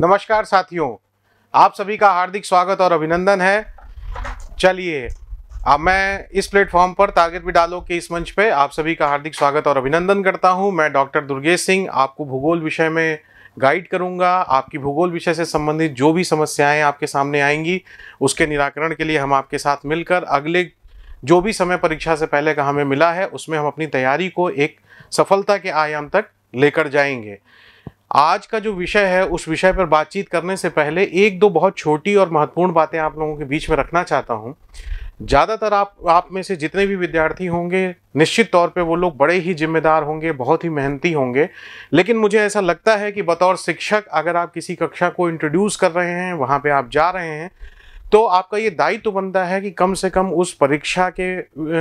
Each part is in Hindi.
नमस्कार साथियों आप सभी का हार्दिक स्वागत और अभिनंदन है चलिए अब मैं इस प्लेटफॉर्म पर टारगेट डालो के इस मंच पे आप सभी का हार्दिक स्वागत और अभिनंदन करता हूँ मैं डॉक्टर दुर्गेश सिंह आपको भूगोल विषय में गाइड करूंगा आपकी भूगोल विषय से संबंधित जो भी समस्याएं आपके सामने आएंगी उसके निराकरण के लिए हम आपके साथ मिलकर अगले जो भी समय परीक्षा से पहले का हमें मिला है उसमें हम अपनी तैयारी को एक सफलता के आयाम तक लेकर जाएंगे आज का जो विषय है उस विषय पर बातचीत करने से पहले एक दो बहुत छोटी और महत्वपूर्ण बातें आप लोगों के बीच में रखना चाहता हूँ ज़्यादातर आप आप में से जितने भी विद्यार्थी होंगे निश्चित तौर पे वो लोग बड़े ही जिम्मेदार होंगे बहुत ही मेहनती होंगे लेकिन मुझे ऐसा लगता है कि बतौर शिक्षक अगर आप किसी कक्षा को इंट्रोड्यूस कर रहे हैं वहाँ पे आप जा रहे हैं तो आपका ये दायित्व तो बनता है कि कम से कम उस परीक्षा के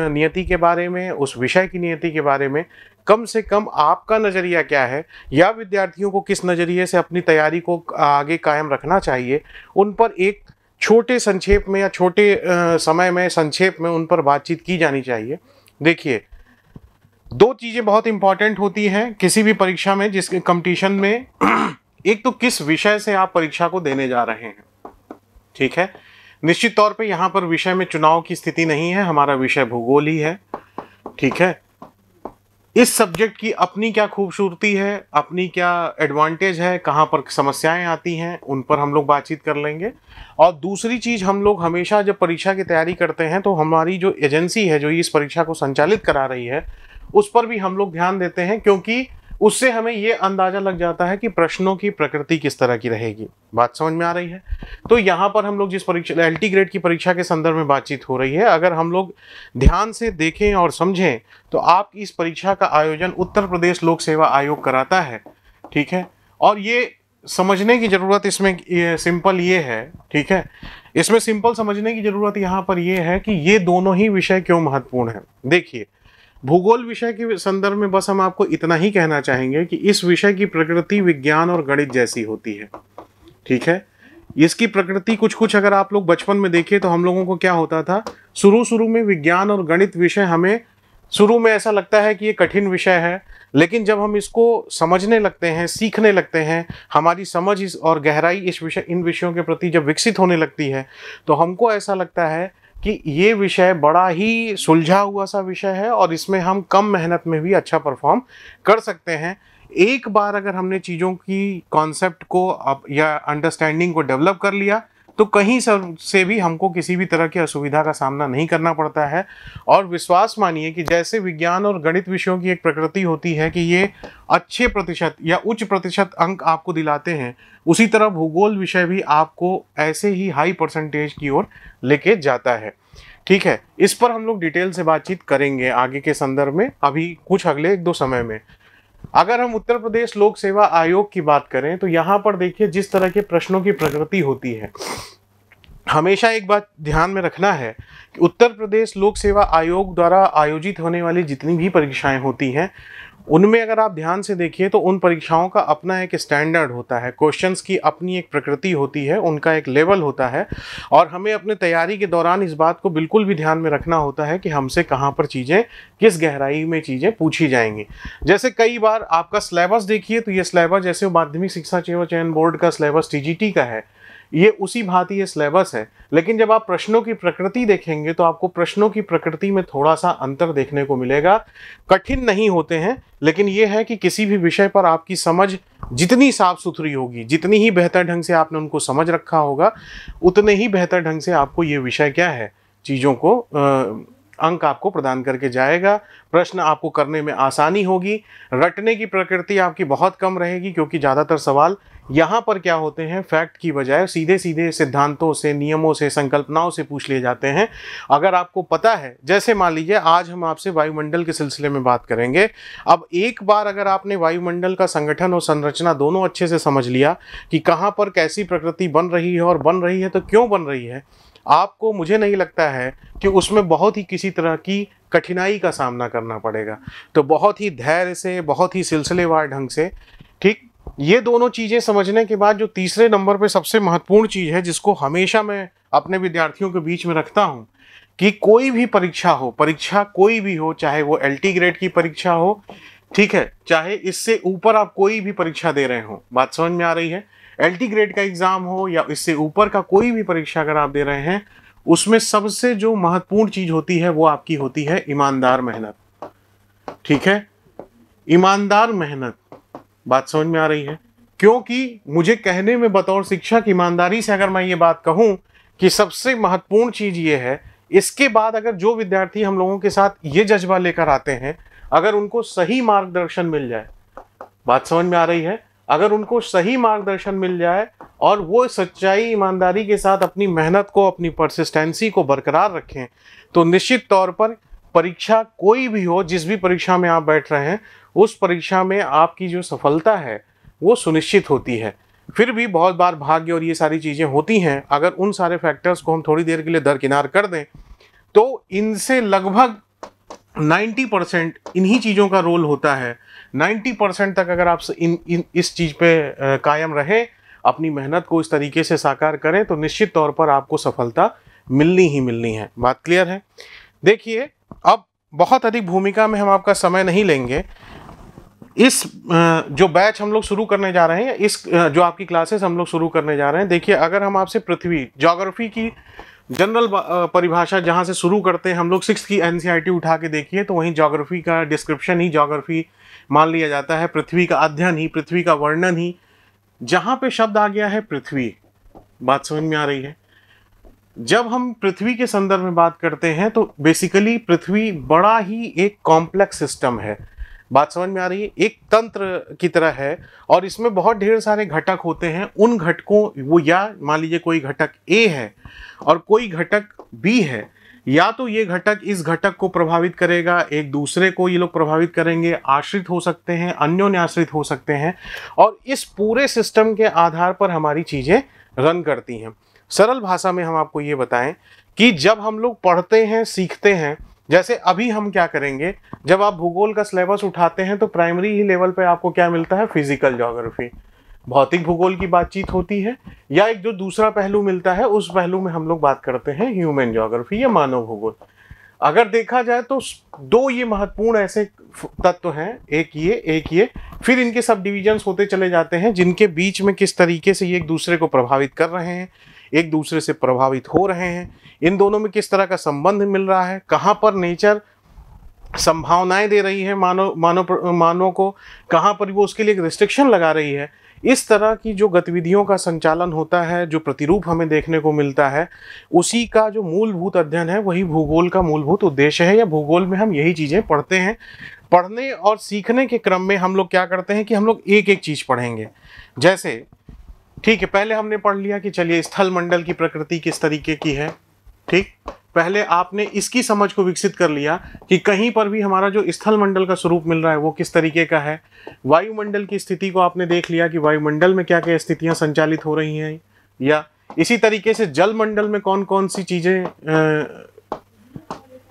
नियति के बारे में उस विषय की नियति के बारे में कम से कम आपका नज़रिया क्या है या विद्यार्थियों को किस नज़रिए से अपनी तैयारी को आगे कायम रखना चाहिए उन पर एक छोटे संक्षेप में या छोटे समय में संक्षेप में उन पर बातचीत की जानी चाहिए देखिए दो चीज़ें बहुत इंपॉर्टेंट होती हैं किसी भी परीक्षा में जिस कंपटीशन में एक तो किस विषय से आप परीक्षा को देने जा रहे हैं ठीक है निश्चित तौर पे यहाँ पर विषय में चुनाव की स्थिति नहीं है हमारा विषय भूगोल ही है ठीक है इस सब्जेक्ट की अपनी क्या खूबसूरती है अपनी क्या एडवांटेज है कहाँ पर समस्याएं आती हैं उन पर हम लोग बातचीत कर लेंगे और दूसरी चीज़ हम लोग हमेशा जब परीक्षा की तैयारी करते हैं तो हमारी जो एजेंसी है जो इस परीक्षा को संचालित करा रही है उस पर भी हम लोग ध्यान देते हैं क्योंकि उससे हमें ये अंदाज़ा लग जाता है कि प्रश्नों की प्रकृति किस तरह की रहेगी बात समझ में आ रही है तो यहाँ पर हम लोग जिस परीक्षा एल ग्रेड की परीक्षा के संदर्भ में बातचीत हो रही है अगर हम लोग ध्यान से देखें और समझें तो आप इस परीक्षा का आयोजन उत्तर प्रदेश लोक सेवा आयोग कराता है ठीक है और ये समझने की ज़रूरत इसमें ये, सिंपल ये है ठीक है इसमें सिंपल समझने की ज़रूरत यहाँ पर यह है कि ये दोनों ही विषय क्यों महत्वपूर्ण है देखिए भूगोल विषय के संदर्भ में बस हम आपको इतना ही कहना चाहेंगे कि इस विषय की प्रकृति विज्ञान और गणित जैसी होती है ठीक है इसकी प्रकृति कुछ कुछ अगर आप लोग बचपन में देखिए तो हम लोगों को क्या होता था शुरू शुरू में विज्ञान और गणित विषय हमें शुरू में ऐसा लगता है कि ये कठिन विषय है लेकिन जब हम इसको समझने लगते हैं सीखने लगते हैं हमारी समझ इस और गहराई इस विषय इन विषयों के प्रति जब विकसित होने लगती है तो हमको ऐसा लगता है कि ये विषय बड़ा ही सुलझा हुआ सा विषय है और इसमें हम कम मेहनत में भी अच्छा परफॉर्म कर सकते हैं एक बार अगर हमने चीज़ों की कॉन्सेप्ट को या अंडरस्टैंडिंग को डेवलप कर लिया तो कहीं सब से भी हमको किसी भी तरह की असुविधा का सामना नहीं करना पड़ता है और विश्वास मानिए कि जैसे विज्ञान और गणित विषयों की एक प्रकृति होती है कि ये अच्छे प्रतिशत या उच्च प्रतिशत अंक आपको दिलाते हैं उसी तरह भूगोल विषय भी आपको ऐसे ही हाई परसेंटेज की ओर लेके जाता है ठीक है इस पर हम लोग डिटेल से बातचीत करेंगे आगे के संदर्भ में अभी कुछ अगले एक दो समय में अगर हम उत्तर प्रदेश लोक सेवा आयोग की बात करें तो यहाँ पर देखिए जिस तरह के प्रश्नों की प्रकृति होती है हमेशा एक बात ध्यान में रखना है कि उत्तर प्रदेश लोक सेवा आयोग द्वारा आयोजित होने वाली जितनी भी परीक्षाएं होती हैं उनमें अगर आप ध्यान से देखिए तो उन परीक्षाओं का अपना एक स्टैंडर्ड होता है क्वेश्चंस की अपनी एक प्रकृति होती है उनका एक लेवल होता है और हमें अपने तैयारी के दौरान इस बात को बिल्कुल भी ध्यान में रखना होता है कि हमसे कहाँ पर चीज़ें किस गहराई में चीज़ें पूछी जाएंगी जैसे कई बार आपका सिलेबस देखिए तो ये सिलेबस जैसे माध्यमिक शिक्षा सेवा चयन बोर्ड का सिलेबस टी का है ये उसी भांति ये सिलेबस है लेकिन जब आप प्रश्नों की प्रकृति देखेंगे तो आपको प्रश्नों की प्रकृति में थोड़ा सा अंतर देखने को मिलेगा कठिन नहीं होते हैं लेकिन ये है कि किसी भी विषय पर आपकी समझ जितनी साफ सुथरी होगी जितनी ही बेहतर ढंग से आपने उनको समझ रखा होगा उतने ही बेहतर ढंग से आपको ये विषय क्या है चीज़ों को आ, अंक आपको प्रदान करके जाएगा प्रश्न आपको करने में आसानी होगी रटने की प्रकृति आपकी बहुत कम रहेगी क्योंकि ज़्यादातर सवाल यहाँ पर क्या होते हैं फैक्ट की बजाय सीधे सीधे सिद्धांतों से नियमों से संकल्पनाओं से पूछ लिए जाते हैं अगर आपको पता है जैसे मान लीजिए आज हम आपसे वायुमंडल के सिलसिले में बात करेंगे अब एक बार अगर आपने वायुमंडल का संगठन और संरचना दोनों अच्छे से समझ लिया कि कहाँ पर कैसी प्रकृति बन रही है और बन रही है तो क्यों बन रही है आपको मुझे नहीं लगता है कि उसमें बहुत ही किसी तरह की कठिनाई का सामना करना पड़ेगा तो बहुत ही धैर्य से बहुत ही सिलसिलेवार ढंग से ये दोनों चीज़ें समझने के बाद जो तीसरे नंबर पे सबसे महत्वपूर्ण चीज़ है जिसको हमेशा मैं अपने विद्यार्थियों के बीच में रखता हूँ कि कोई भी परीक्षा हो परीक्षा कोई भी हो चाहे वो एल ग्रेड की परीक्षा हो ठीक है चाहे इससे ऊपर आप कोई भी परीक्षा दे रहे हो बात समझ में आ रही है एल ग्रेड का एग्ज़ाम हो या इससे ऊपर का कोई भी परीक्षा अगर आप दे रहे हैं उसमें सबसे जो महत्वपूर्ण चीज़ होती है वो आपकी होती है ईमानदार मेहनत ठीक है ईमानदार मेहनत बात समझ में आ रही है क्योंकि मुझे कहने में बतौर शिक्षा की ईमानदारी से अगर मैं ये बात कहूँ कि सबसे महत्वपूर्ण चीज़ ये है इसके बाद अगर जो विद्यार्थी हम लोगों के साथ ये जज्बा लेकर आते हैं अगर उनको सही मार्गदर्शन मिल जाए बात समझ में आ रही है अगर उनको सही मार्गदर्शन मिल जाए और वो सच्चाई ईमानदारी के साथ अपनी मेहनत को अपनी परसिस्टेंसी को बरकरार रखें तो निश्चित तौर पर परीक्षा कोई भी हो जिस भी परीक्षा में आप बैठ रहे हैं उस परीक्षा में आपकी जो सफलता है वो सुनिश्चित होती है फिर भी बहुत बार भाग्य और ये सारी चीज़ें होती हैं अगर उन सारे फैक्टर्स को हम थोड़ी देर के लिए दरकिनार कर दें तो इनसे लगभग 90 परसेंट इन्हीं चीज़ों का रोल होता है 90 परसेंट तक अगर आप इन, इन इस चीज़ पे कायम रहे अपनी मेहनत को इस तरीके से साकार करें तो निश्चित तौर पर आपको सफलता मिलनी ही मिलनी है बात क्लियर है देखिए अब बहुत अधिक भूमिका में हम आपका समय नहीं लेंगे इस जो बैच हम लोग शुरू करने जा रहे हैं इस जो आपकी क्लासेस हम लोग शुरू करने जा रहे हैं देखिए अगर हम आपसे पृथ्वी जोग्राफी की जनरल परिभाषा जहाँ से शुरू करते हैं हम लोग सिक्स की एन उठा के देखिए तो वहीं ज्योग्राफी का डिस्क्रिप्शन ही ज्योग्राफी मान लिया जाता है पृथ्वी का अध्ययन ही पृथ्वी का वर्णन ही जहाँ पे शब्द आ गया है पृथ्वी बात समझ में आ रही है जब हम पृथ्वी के संदर्भ में बात करते हैं तो बेसिकली पृथ्वी बड़ा ही एक कॉम्प्लेक्स सिस्टम है बात समझ में आ रही है एक तंत्र की तरह है और इसमें बहुत ढेर सारे घटक होते हैं उन घटकों वो या मान लीजिए कोई घटक ए है और कोई घटक बी है या तो ये घटक इस घटक को प्रभावित करेगा एक दूसरे को ये लोग प्रभावित करेंगे आश्रित हो सकते हैं अन्योन्याश्रित हो सकते हैं और इस पूरे सिस्टम के आधार पर हमारी चीज़ें रन करती हैं सरल भाषा में हम आपको ये बताएं कि जब हम लोग पढ़ते हैं सीखते हैं जैसे अभी हम क्या करेंगे जब आप भूगोल का सिलेबस उठाते हैं तो प्राइमरी ही लेवल पर आपको क्या मिलता है फिजिकल जोग्राफी भौतिक भूगोल की बातचीत होती है या एक जो दूसरा पहलू मिलता है उस पहलू में हम लोग बात करते हैं ह्यूमन जोग्राफी या मानव भूगोल अगर देखा जाए तो दो ये महत्वपूर्ण ऐसे तत्व हैं एक ये एक ये फिर इनके सब डिविजन्स होते चले जाते हैं जिनके बीच में किस तरीके से ये एक दूसरे को प्रभावित कर रहे हैं एक दूसरे से प्रभावित हो रहे हैं इन दोनों में किस तरह का संबंध मिल रहा है कहाँ पर नेचर संभावनाएं दे रही है मानव मानव मानव को कहाँ पर वो उसके लिए एक रिस्ट्रिक्शन लगा रही है इस तरह की जो गतिविधियों का संचालन होता है जो प्रतिरूप हमें देखने को मिलता है उसी का जो मूलभूत अध्ययन है वही भूगोल का मूलभूत उद्देश्य है या भूगोल में हम यही चीज़ें पढ़ते हैं पढ़ने और सीखने के क्रम में हम लोग क्या करते हैं कि हम लोग एक एक चीज़ पढ़ेंगे जैसे ठीक है पहले हमने पढ़ लिया कि चलिए स्थल मंडल की प्रकृति किस तरीके की है ठीक पहले आपने इसकी समझ को विकसित कर लिया कि कहीं पर भी हमारा जो स्थल मंडल का स्वरूप मिल रहा है वो किस तरीके का है वायुमंडल की स्थिति को आपने देख लिया कि वायुमंडल में क्या क्या स्थितियां संचालित हो रही हैं या इसी तरीके से जल मंडल में कौन कौन सी चीज़ें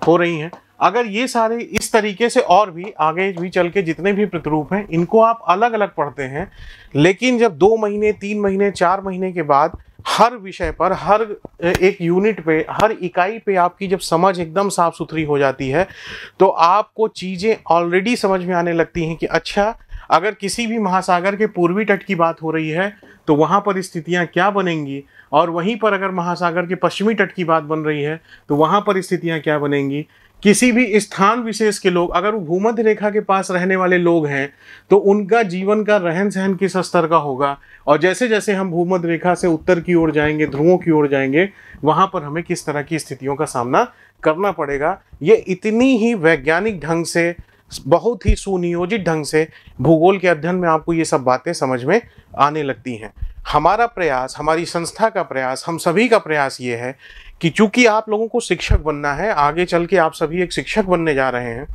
हो रही हैं अगर ये सारे इस तरीके से और भी आगे भी चल के जितने भी प्रतिरूप हैं इनको आप अलग अलग पढ़ते हैं लेकिन जब दो महीने तीन महीने चार महीने के बाद हर विषय पर हर एक यूनिट पे हर इकाई पे आपकी जब समझ एकदम साफ सुथरी हो जाती है तो आपको चीज़ें ऑलरेडी समझ में आने लगती हैं कि अच्छा अगर किसी भी महासागर के पूर्वी तट की बात हो रही है तो वहाँ पर स्थितियाँ क्या बनेंगी और वहीं पर अगर महासागर के पश्चिमी तट की बात बन रही है तो वहाँ पर स्थितियाँ क्या बनेंगी किसी भी स्थान विशेष के लोग अगर वो भूमध्य रेखा के पास रहने वाले लोग हैं तो उनका जीवन का रहन सहन किस स्तर का होगा और जैसे जैसे हम भूमध्य रेखा से उत्तर की ओर जाएंगे ध्रुवों की ओर जाएंगे वहाँ पर हमें किस तरह की स्थितियों का सामना करना पड़ेगा ये इतनी ही वैज्ञानिक ढंग से बहुत ही सुनियोजित ढंग से भूगोल के अध्ययन में आपको ये सब बातें समझ में आने लगती हैं हमारा प्रयास हमारी संस्था का प्रयास हम सभी का प्रयास ये है कि चूंकि आप लोगों को शिक्षक बनना है आगे चल के आप सभी एक शिक्षक बनने जा रहे हैं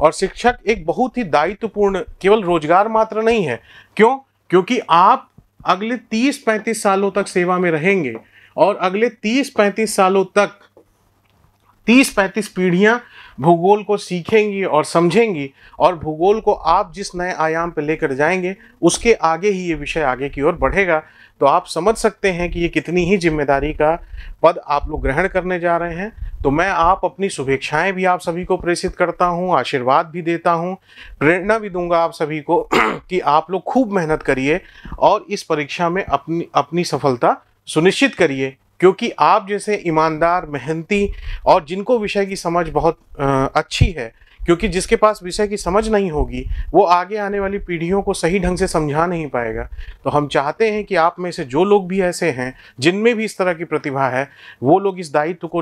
और शिक्षक एक बहुत ही दायित्वपूर्ण केवल रोजगार मात्र नहीं है क्यों क्योंकि आप अगले 30-35 सालों तक सेवा में रहेंगे और अगले 30-35 सालों तक 30-35 पीढ़ियां भूगोल को सीखेंगी और समझेंगी और भूगोल को आप जिस नए आयाम पर लेकर जाएंगे उसके आगे ही ये विषय आगे की ओर बढ़ेगा तो आप समझ सकते हैं कि ये कितनी ही जिम्मेदारी का पद आप लोग ग्रहण करने जा रहे हैं तो मैं आप अपनी शुभेच्छाएं भी आप सभी को प्रेषित करता हूं आशीर्वाद भी देता हूं प्रेरणा भी दूंगा आप सभी को कि आप लोग खूब मेहनत करिए और इस परीक्षा में अपनी अपनी सफलता सुनिश्चित करिए क्योंकि आप जैसे ईमानदार मेहनती और जिनको विषय की समझ बहुत अच्छी है क्योंकि जिसके पास विषय की समझ नहीं होगी वो आगे आने वाली पीढ़ियों को सही ढंग से समझा नहीं पाएगा तो हम चाहते हैं कि आप में से जो लोग भी ऐसे हैं जिनमें भी इस तरह की प्रतिभा है वो लोग इस दायित्व को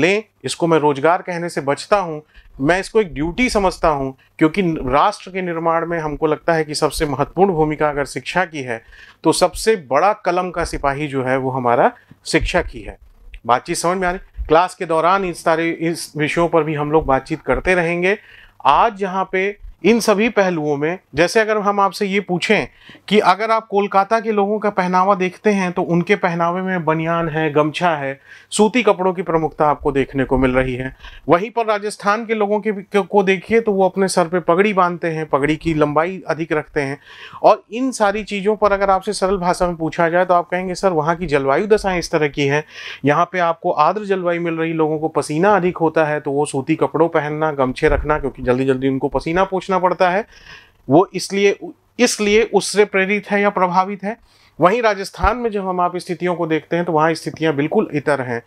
लें इसको मैं रोजगार कहने से बचता हूँ मैं इसको एक ड्यूटी समझता हूँ क्योंकि राष्ट्र के निर्माण में हमको लगता है कि सबसे महत्वपूर्ण भूमिका अगर शिक्षा की है तो सबसे बड़ा कलम का सिपाही जो है वो हमारा शिक्षक ही है बातचीत समझ में आ रही क्लास के दौरान इन सारे इस विषयों पर भी हम लोग बातचीत करते रहेंगे आज यहाँ पे इन सभी पहलुओं में जैसे अगर हम आपसे ये पूछें कि अगर आप कोलकाता के लोगों का पहनावा देखते हैं तो उनके पहनावे में बनियान है गमछा है सूती कपड़ों की प्रमुखता आपको देखने को मिल रही है वहीं पर राजस्थान के लोगों के को देखिए तो वो अपने सर पे पगड़ी बांधते हैं पगड़ी की लंबाई अधिक रखते हैं और इन सारी चीज़ों पर अगर आपसे सरल भाषा में पूछा जाए तो आप कहेंगे सर वहाँ की जलवायु दशाएँ इस तरह की हैं यहाँ पर आपको आर्द्र जलवायु मिल रही लोगों को पसीना अधिक होता है तो वो सूती कपड़ों पहनना गमछे रखना क्योंकि जल्दी जल्दी उनको पसीना पूछना सोचना पड़ता है वो इसलिए इसलिए उससे प्रेरित है या प्रभावित है वहीं राजस्थान में जब हम आप स्थितियों को देखते हैं तो वहाँ स्थितियाँ बिल्कुल इतर हैं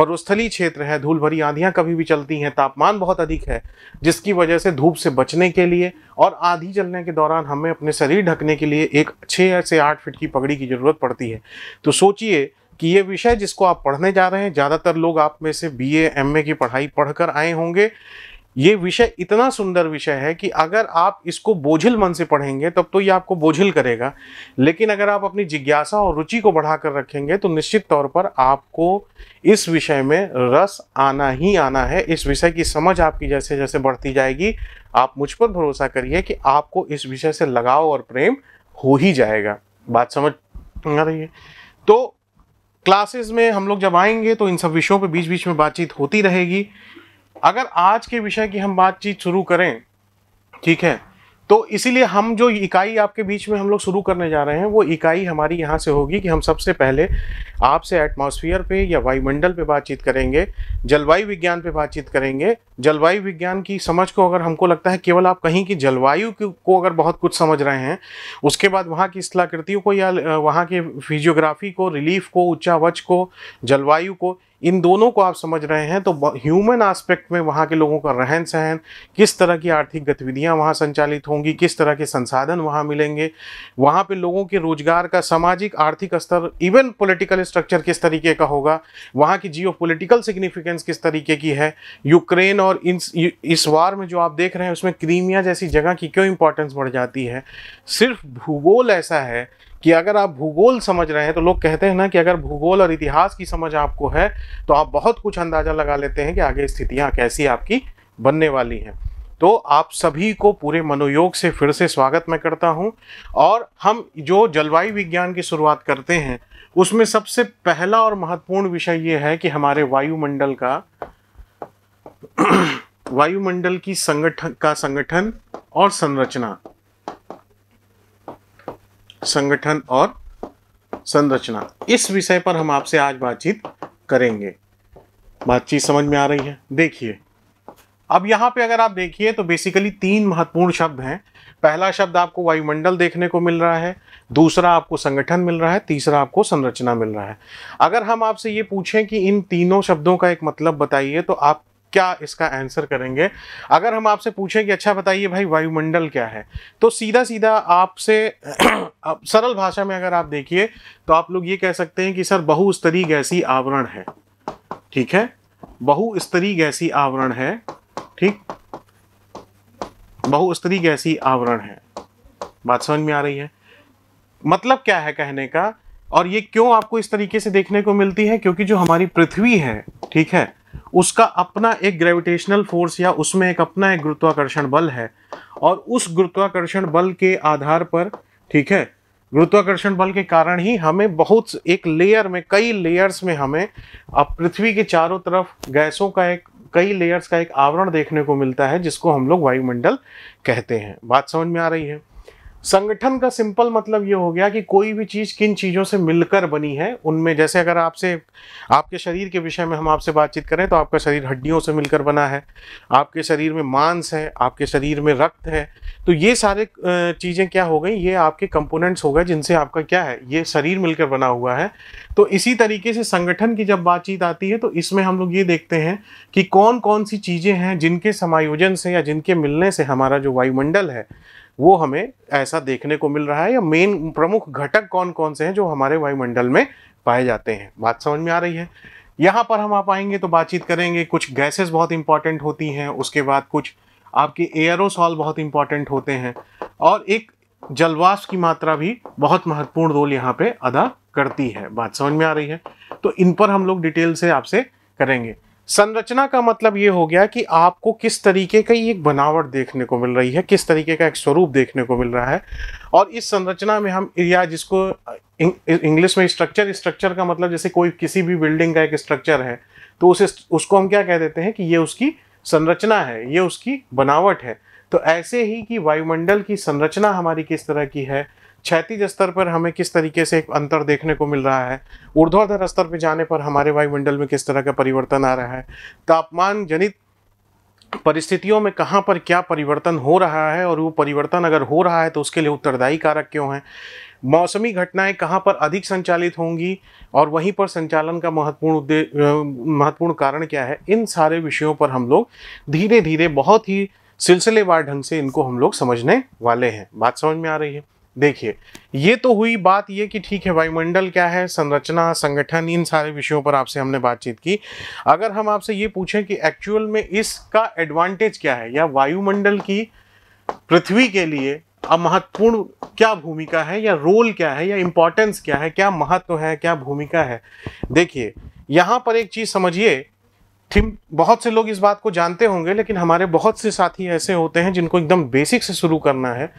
मरुस्थली क्षेत्र है धूल भरी आंधियाँ कभी भी चलती हैं तापमान बहुत अधिक है जिसकी वजह से धूप से बचने के लिए और आधी चलने के दौरान हमें अपने शरीर ढकने के लिए एक छः से आठ फीट की पगड़ी की ज़रूरत पड़ती है तो सोचिए कि ये विषय जिसको आप पढ़ने जा रहे हैं ज़्यादातर लोग आप में से बी एमए की पढ़ाई पढ़ आए होंगे ये विषय इतना सुंदर विषय है कि अगर आप इसको बोझिल मन से पढ़ेंगे तब तो ये आपको बोझिल करेगा लेकिन अगर आप अपनी जिज्ञासा और रुचि को बढ़ाकर रखेंगे तो निश्चित तौर पर आपको इस विषय में रस आना ही आना है इस विषय की समझ आपकी जैसे जैसे बढ़ती जाएगी आप मुझ पर भरोसा करिए कि आपको इस विषय से लगाव और प्रेम हो ही जाएगा बात समझ आ रही है तो क्लासेस में हम लोग जब आएंगे तो इन सब विषयों पर बीच बीच में बातचीत होती रहेगी अगर आज के विषय की हम बातचीत शुरू करें ठीक है तो इसीलिए हम जो इकाई आपके बीच में हम लोग शुरू करने जा रहे हैं वो इकाई हमारी यहाँ से होगी कि हम सबसे पहले आपसे एटमॉस्फेयर पे या वायुमंडल पे बातचीत करेंगे जलवायु विज्ञान पे बातचीत करेंगे जलवायु विज्ञान की समझ को अगर हमको लगता है केवल आप कहीं की जलवायु को अगर बहुत कुछ समझ रहे हैं उसके बाद वहाँ की स्थलाकृतियों को या वहाँ के फिजियोग्राफी को रिलीफ को उच्चावच को जलवायु को इन दोनों को आप समझ रहे हैं तो ह्यूमन आस्पेक्ट में वहाँ के लोगों का रहन सहन किस तरह की आर्थिक गतिविधियाँ वहाँ संचालित होंगी किस तरह के संसाधन वहाँ मिलेंगे वहाँ पे लोगों के रोजगार का सामाजिक आर्थिक स्तर इवन पॉलिटिकल स्ट्रक्चर किस तरीके का होगा वहाँ की जियो पोलिटिकल सिग्निफिकेंस किस तरीके की है यूक्रेन और इन इस वार में जो आप देख रहे हैं उसमें क्रीमिया जैसी जगह की क्यों इंपॉर्टेंस बढ़ जाती है सिर्फ भूगोल ऐसा है कि अगर आप भूगोल समझ रहे हैं तो लोग कहते हैं ना कि अगर भूगोल और इतिहास की समझ आपको है तो आप बहुत कुछ अंदाज़ा लगा लेते हैं कि आगे स्थितियां कैसी आपकी बनने वाली हैं तो आप सभी को पूरे मनोयोग से फिर से स्वागत मैं करता हूं और हम जो जलवायु विज्ञान की शुरुआत करते हैं उसमें सबसे पहला और महत्वपूर्ण विषय ये है कि हमारे वायुमंडल का वायुमंडल की संगठन का संगठन और संरचना संगठन और संरचना इस विषय पर हम आपसे आज बातचीत करेंगे बातचीत समझ में आ रही है देखिए अब यहाँ पे अगर आप देखिए तो बेसिकली तीन महत्वपूर्ण शब्द हैं पहला शब्द आपको वायुमंडल देखने को मिल रहा है दूसरा आपको संगठन मिल रहा है तीसरा आपको संरचना मिल रहा है अगर हम आपसे ये पूछें कि इन तीनों शब्दों का एक मतलब बताइए तो आप क्या इसका आंसर करेंगे अगर हम आपसे पूछें कि अच्छा बताइए भाई वायुमंडल क्या है तो सीधा सीधा आपसे आप सरल भाषा में अगर आप देखिए तो आप लोग ये कह सकते हैं कि सर बहुस्तरीय गैसी आवरण है ठीक है बहुस्तरीय गैसी आवरण है ठीक बहुस्तरीय गैसी आवरण है बात समझ में आ रही है मतलब क्या है कहने का और ये क्यों आपको इस तरीके से देखने को मिलती है क्योंकि जो हमारी पृथ्वी है ठीक है उसका अपना एक ग्रेविटेशनल फोर्स या उसमें एक अपना एक गुरुत्वाकर्षण बल है और उस गुरुत्वाकर्षण बल के आधार पर ठीक है गुरुत्वाकर्षण बल के कारण ही हमें बहुत एक लेयर में कई लेयर्स में हमें अब पृथ्वी के चारों तरफ गैसों का एक कई लेयर्स का एक आवरण देखने को मिलता है जिसको हम लोग वायुमंडल कहते हैं बात समझ में आ रही है संगठन का सिंपल मतलब ये हो गया कि कोई भी चीज़ किन चीज़ों से मिलकर बनी है उनमें जैसे अगर आपसे आपके शरीर के विषय में हम आपसे बातचीत करें तो आपका शरीर हड्डियों से मिलकर बना है आपके शरीर में मांस है आपके शरीर में रक्त है तो ये सारे चीज़ें क्या हो गई ये आपके कंपोनेंट्स हो गए जिनसे आपका क्या है ये शरीर मिलकर बना हुआ है तो इसी तरीके से संगठन की जब बातचीत आती है तो इसमें हम लोग ये देखते हैं कि कौन कौन सी चीज़ें हैं जिनके समायोजन से या जिनके मिलने से हमारा जो वायुमंडल है वो हमें ऐसा देखने को मिल रहा है या मेन प्रमुख घटक कौन कौन से हैं जो हमारे वायुमंडल में पाए जाते हैं बात समझ में आ रही है यहाँ पर हम आप आएंगे तो बातचीत करेंगे कुछ गैसेस बहुत इंपॉर्टेंट होती हैं उसके बाद कुछ आपके एयरोसॉल बहुत इंपॉर्टेंट होते हैं और एक जलवाष्प की मात्रा भी बहुत महत्वपूर्ण रोल यहाँ पे अदा करती है बात समझ में आ रही है तो इन पर हम लोग डिटेल से आपसे करेंगे संरचना का मतलब ये हो गया कि आपको किस तरीके का एक बनावट देखने को मिल रही है किस तरीके का एक स्वरूप देखने को मिल रहा है और इस संरचना में हम या जिसको इंग्लिश में स्ट्रक्चर स्ट्रक्चर का मतलब जैसे कोई किसी भी बिल्डिंग का एक स्ट्रक्चर है तो उसे उसको हम क्या कह देते हैं कि ये उसकी संरचना है ये उसकी बनावट है तो ऐसे ही कि वायुमंडल की संरचना हमारी किस तरह की है क्षैतिज स्तर पर हमें किस तरीके से एक अंतर देखने को मिल रहा है ऊर्ध्वाधर स्तर पर जाने पर हमारे वायुमंडल में किस तरह का परिवर्तन आ रहा है तापमान जनित परिस्थितियों में कहाँ पर क्या परिवर्तन हो रहा है और वो परिवर्तन अगर हो रहा है तो उसके लिए उत्तरदायी कारक क्यों हैं मौसमी घटनाएं कहाँ पर अधिक संचालित होंगी और वहीं पर संचालन का महत्वपूर्ण उद्देश्य महत्वपूर्ण कारण क्या है इन सारे विषयों पर हम लोग धीरे धीरे बहुत ही सिलसिलेवार ढंग से इनको हम लोग समझने वाले हैं बात समझ में आ रही है देखिए ये तो हुई बात ये कि ठीक है वायुमंडल क्या है संरचना संगठन इन सारे विषयों पर आपसे हमने बातचीत की अगर हम आपसे ये पूछें कि एक्चुअल में इसका एडवांटेज क्या है या वायुमंडल की पृथ्वी के लिए अब महत्वपूर्ण क्या भूमिका है या रोल क्या है या इम्पोर्टेंस क्या है क्या महत्व है क्या भूमिका है देखिए यहाँ पर एक चीज़ समझिए थिम बहुत से लोग इस बात को जानते होंगे लेकिन हमारे बहुत से साथी ऐसे होते हैं जिनको एकदम बेसिक से शुरू करना है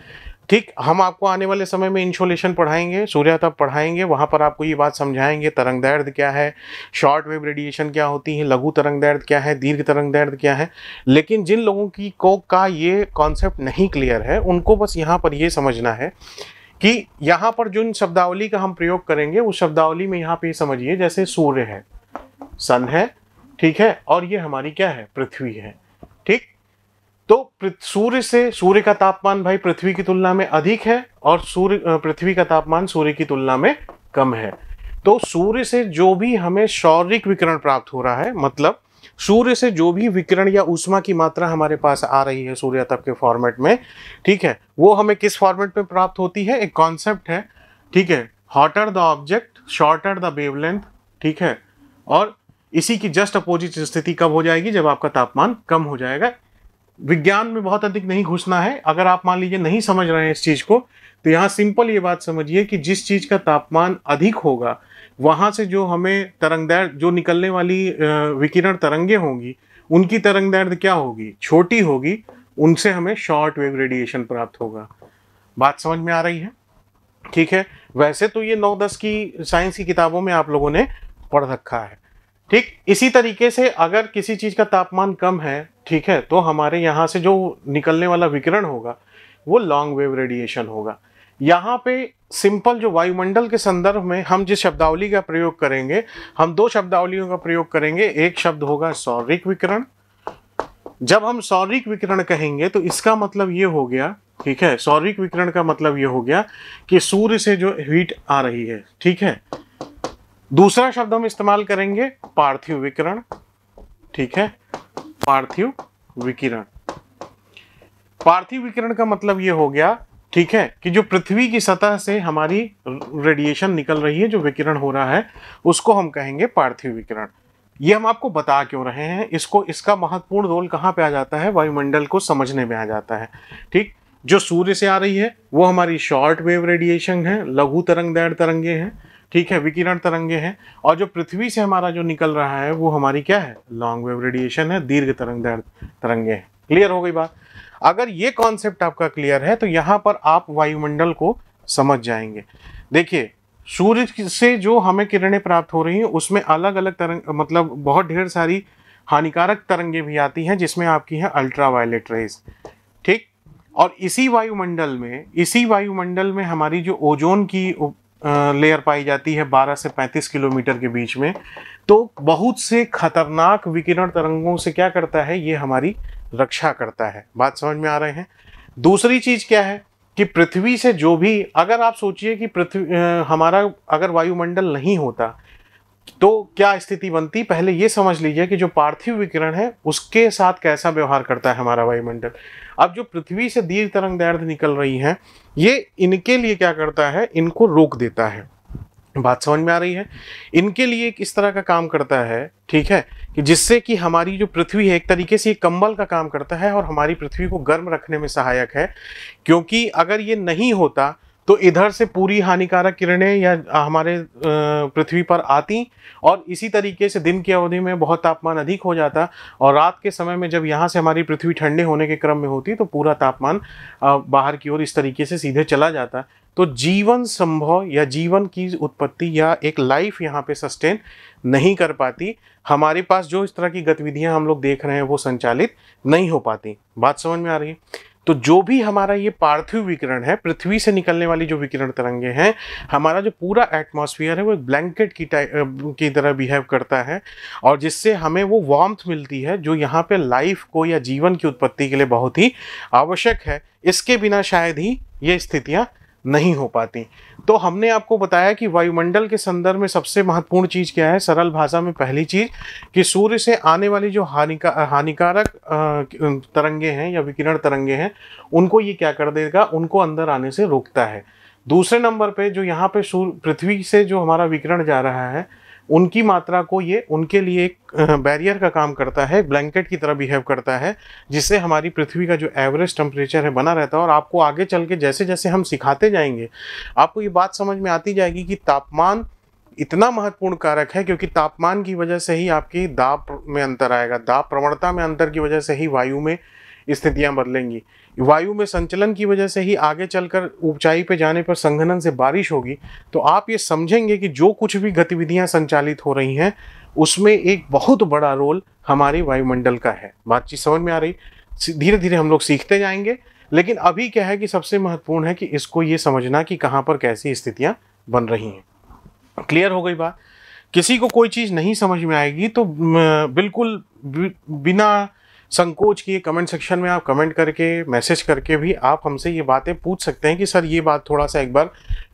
ठीक हम आपको आने वाले समय में इंसोलेशन पढ़ाएंगे तब पढ़ाएंगे वहाँ पर आपको ये बात समझाएंगे तरंग दर्द क्या है शॉर्ट वेव रेडिएशन क्या होती है लघु तरंग दर्द क्या है दीर्घ तरंग दर्द क्या है लेकिन जिन लोगों की को का ये कॉन्सेप्ट नहीं क्लियर है उनको बस यहाँ पर ये समझना है कि यहाँ पर जिन शब्दावली का हम प्रयोग करेंगे उस शब्दावली में यहाँ पे समझिए जैसे सूर्य है सन है ठीक है और ये हमारी क्या है पृथ्वी है ठीक तो सूर्य से सूर्य का तापमान भाई पृथ्वी की तुलना में अधिक है और सूर्य पृथ्वी का तापमान सूर्य की तुलना में कम है तो सूर्य से जो भी हमें शौरिक विकिरण प्राप्त हो रहा है मतलब सूर्य से जो भी विकिरण या ऊष्मा की मात्रा हमारे पास आ रही है सूर्य तप के फॉर्मेट में ठीक है वो हमें किस फॉर्मेट में प्राप्त होती है एक कॉन्सेप्ट है ठीक है hotter the object shorter the wavelength ठीक है और इसी की जस्ट अपोजिट स्थिति कब हो जाएगी जब आपका तापमान कम हो जाएगा विज्ञान में बहुत अधिक नहीं घुसना है अगर आप मान लीजिए नहीं समझ रहे हैं इस चीज़ को तो यहाँ सिंपल ये बात समझिए कि जिस चीज़ का तापमान अधिक होगा वहां से जो हमें तरंगदैर जो निकलने वाली विकिरण तरंगे होंगी उनकी तरंगदैर्ध क्या होगी छोटी होगी उनसे हमें शॉर्ट वेव रेडिएशन प्राप्त होगा बात समझ में आ रही है ठीक है वैसे तो ये नौ दस की साइंस की किताबों में आप लोगों ने पढ़ रखा है ठीक इसी तरीके से अगर किसी चीज़ का तापमान कम है ठीक है तो हमारे यहाँ से जो निकलने वाला विकिरण होगा वो लॉन्ग वेव रेडिएशन होगा यहाँ पे सिंपल जो वायुमंडल के संदर्भ में हम जिस शब्दावली का प्रयोग करेंगे हम दो शब्दावलियों का प्रयोग करेंगे एक शब्द होगा सौरिक विकिरण जब हम सौरिक विकिरण कहेंगे तो इसका मतलब ये हो गया ठीक है सौरिक विकिरण का मतलब ये हो गया कि सूर्य से जो हीट आ रही है ठीक है दूसरा शब्द हम इस्तेमाल करेंगे पार्थिव विकिरण ठीक है पार्थिव विकिरण पार्थिव विकिरण का मतलब ये हो गया ठीक है कि जो पृथ्वी की सतह से हमारी रेडिएशन निकल रही है जो विकिरण हो रहा है उसको हम कहेंगे पार्थिव विकिरण ये हम आपको बता क्यों रहे हैं इसको इसका महत्वपूर्ण रोल कहाँ पे आ जाता है वायुमंडल को समझने में आ जाता है ठीक जो सूर्य से आ रही है वो हमारी शॉर्ट वेव रेडिएशन है लघु तरंगदैर तरंगे हैं ठीक है विकिरण तरंगे हैं और जो पृथ्वी से हमारा जो निकल रहा है वो हमारी क्या है लॉन्ग वेव रेडिएशन है दीर्घ तरंग तरंगे हैं क्लियर हो गई बात अगर ये कॉन्सेप्ट आपका क्लियर है तो यहाँ पर आप वायुमंडल को समझ जाएंगे देखिए सूर्य से जो हमें किरणें प्राप्त हो रही हैं उसमें अलग अलग तरंग मतलब बहुत ढेर सारी हानिकारक तरंगे भी आती हैं जिसमें आपकी है अल्ट्रावायलेट रेस ठीक और इसी वायुमंडल में इसी वायुमंडल में हमारी जो ओजोन की लेयर पाई जाती है 12 से 35 किलोमीटर के बीच में तो बहुत से खतरनाक विकिरण तरंगों से क्या करता है ये हमारी रक्षा करता है बात समझ में आ रहे हैं दूसरी चीज़ क्या है कि पृथ्वी से जो भी अगर आप सोचिए कि पृथ्वी हमारा अगर वायुमंडल नहीं होता तो क्या स्थिति बनती पहले ये समझ लीजिए कि जो पार्थिव विकिरण है उसके साथ कैसा व्यवहार करता है हमारा वायुमंडल अब जो पृथ्वी से दीर्घ तरंग दैर्ध निकल रही हैं ये इनके लिए क्या करता है इनको रोक देता है बात समझ में आ रही है इनके लिए एक इस तरह का काम करता है ठीक है कि जिससे कि हमारी जो पृथ्वी है एक तरीके से ये कंबल का काम करता है और हमारी पृथ्वी को गर्म रखने में सहायक है क्योंकि अगर ये नहीं होता तो इधर से पूरी हानिकारक किरणें या हमारे पृथ्वी पर आती और इसी तरीके से दिन की अवधि में बहुत तापमान अधिक हो जाता और रात के समय में जब यहाँ से हमारी पृथ्वी ठंडे होने के क्रम में होती तो पूरा तापमान बाहर की ओर इस तरीके से सीधे चला जाता तो जीवन संभव या जीवन की उत्पत्ति या एक लाइफ यहाँ पे सस्टेन नहीं कर पाती हमारे पास जो इस तरह की गतिविधियाँ हम लोग देख रहे हैं वो संचालित नहीं हो पाती बात समझ में आ रही है तो जो भी हमारा ये पार्थिव विकिरण है पृथ्वी से निकलने वाली जो विकिरण तरंगे हैं हमारा जो पूरा एटमॉस्फेयर है वो एक ब्लैंकेट की की तरह बिहेव करता है और जिससे हमें वो वार्म मिलती है जो यहाँ पे लाइफ को या जीवन की उत्पत्ति के लिए बहुत ही आवश्यक है इसके बिना शायद ही ये स्थितियाँ नहीं हो पाती तो हमने आपको बताया कि वायुमंडल के संदर्भ में सबसे महत्वपूर्ण चीज़ क्या है सरल भाषा में पहली चीज़ कि सूर्य से आने वाली जो हानिका हानिकारक तरंगे हैं या विकिरण तरंगे हैं उनको ये क्या कर देगा उनको अंदर आने से रोकता है दूसरे नंबर पे जो यहाँ पे सूर्य पृथ्वी से जो हमारा विकिरण जा रहा है उनकी मात्रा को ये उनके लिए एक बैरियर का काम करता है ब्लैंकेट की तरह बिहेव करता है जिससे हमारी पृथ्वी का जो एवरेज टेम्परेचर है बना रहता है और आपको आगे चल के जैसे जैसे हम सिखाते जाएंगे आपको ये बात समझ में आती जाएगी कि तापमान इतना महत्वपूर्ण कारक है क्योंकि तापमान की वजह से ही आपकी दाब में अंतर आएगा दाब प्रवणता में अंतर की वजह से ही वायु में स्थितियाँ बदलेंगी वायु में संचलन की वजह से ही आगे चलकर ऊंचाई पे जाने पर संघनन से बारिश होगी तो आप ये समझेंगे कि जो कुछ भी गतिविधियां संचालित हो रही हैं उसमें एक बहुत बड़ा रोल हमारे वायुमंडल का है बातचीत समझ में आ रही धीरे धीरे हम लोग सीखते जाएंगे लेकिन अभी क्या है कि सबसे महत्वपूर्ण है कि इसको ये समझना कि कहाँ पर कैसी स्थितियाँ बन रही हैं क्लियर हो गई बात किसी को कोई चीज़ नहीं समझ में आएगी तो बिल्कुल बिना संकोच किए कमेंट सेक्शन में आप कमेंट करके मैसेज करके भी आप हमसे ये बातें पूछ सकते हैं कि सर ये बात थोड़ा सा एक बार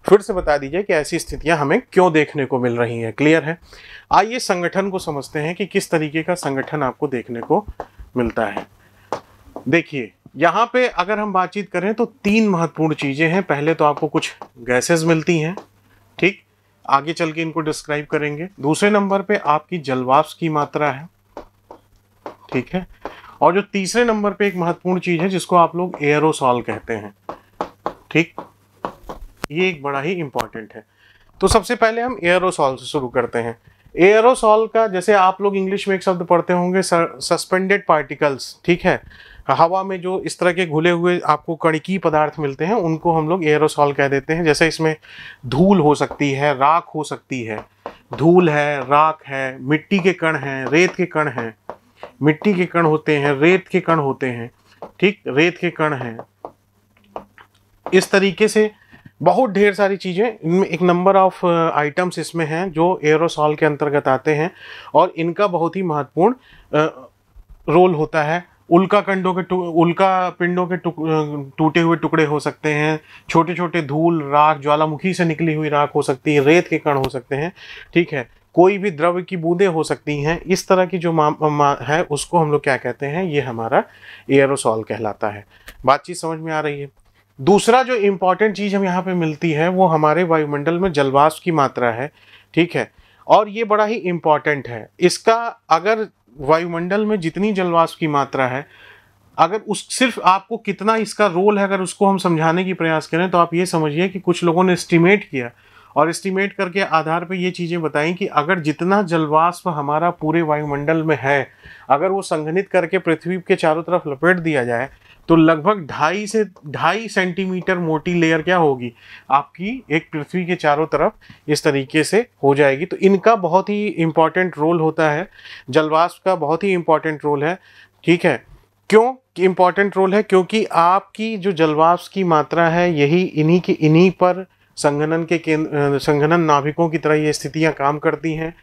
फिर से बता दीजिए कि ऐसी स्थितियां हमें क्यों देखने को मिल रही हैं क्लियर है आइए संगठन को समझते हैं कि किस तरीके का संगठन आपको देखने को मिलता है देखिए यहाँ पे अगर हम बातचीत करें तो तीन महत्वपूर्ण चीज़ें हैं पहले तो आपको कुछ गैसेज मिलती हैं ठीक आगे चल के इनको डिस्क्राइब करेंगे दूसरे नंबर पे आपकी जलवाप्स की मात्रा है ठीक है और जो तीसरे नंबर पे एक महत्वपूर्ण चीज़ है जिसको आप लोग एयरोसॉल कहते हैं ठीक ये एक बड़ा ही इंपॉर्टेंट है तो सबसे पहले हम एयरोसॉल से शुरू करते हैं एयरोसॉल का जैसे आप लोग इंग्लिश में एक शब्द पढ़ते होंगे सस्पेंडेड पार्टिकल्स ठीक है हवा में जो इस तरह के घुले हुए आपको कणिकी पदार्थ मिलते हैं उनको हम लोग एयरोसॉल कह देते हैं जैसे इसमें धूल हो सकती है राख हो सकती है धूल है राख है मिट्टी के कण हैं रेत के कण हैं मिट्टी के कण होते हैं रेत के कण होते हैं ठीक रेत के कण हैं इस तरीके से बहुत ढेर सारी चीज़ें इनमें एक नंबर ऑफ आइटम्स इसमें हैं जो एयरोसॉल के अंतर्गत आते हैं और इनका बहुत ही महत्वपूर्ण रोल uh, होता है उल्का कंडों के उल्का पिंडों के uh, टूटे हुए टुकड़े हो सकते हैं छोटे छोटे धूल राख ज्वालामुखी से निकली हुई राख हो सकती है रेत के कण हो सकते हैं ठीक है कोई भी द्रव्य की बूंदें हो सकती हैं इस तरह की जो मा, मा, है उसको हम लोग क्या कहते हैं ये हमारा एयरोसॉल कहलाता है बातचीत समझ में आ रही है दूसरा जो इम्पॉर्टेंट चीज़ हम यहाँ पे मिलती है वो हमारे वायुमंडल में जलवाष्प की मात्रा है ठीक है और ये बड़ा ही इम्पॉर्टेंट है इसका अगर वायुमंडल में जितनी जलवाष्प की मात्रा है अगर उस सिर्फ आपको कितना इसका रोल है अगर उसको हम समझाने की प्रयास करें तो आप ये समझिए कि कुछ लोगों ने एस्टिमेट किया और एस्टिमेट करके आधार पे ये चीज़ें बताई कि अगर जितना जलवाष्प हमारा पूरे वायुमंडल में है अगर वो संघनित करके पृथ्वी के चारों तरफ लपेट दिया जाए तो लगभग ढाई से ढाई सेंटीमीटर मोटी लेयर क्या होगी आपकी एक पृथ्वी के चारों तरफ इस तरीके से हो जाएगी तो इनका बहुत ही इम्पॉर्टेंट रोल होता है जलवाष्प का बहुत ही इम्पॉर्टेंट रोल है ठीक है क्यों इम्पॉर्टेंट रोल है क्योंकि आपकी जो जलवाष्प की मात्रा है यही इन्हीं के इन्हीं पर संगठन के केंद्र संगठन नाभिकों की तरह ये स्थितियाँ काम करती हैं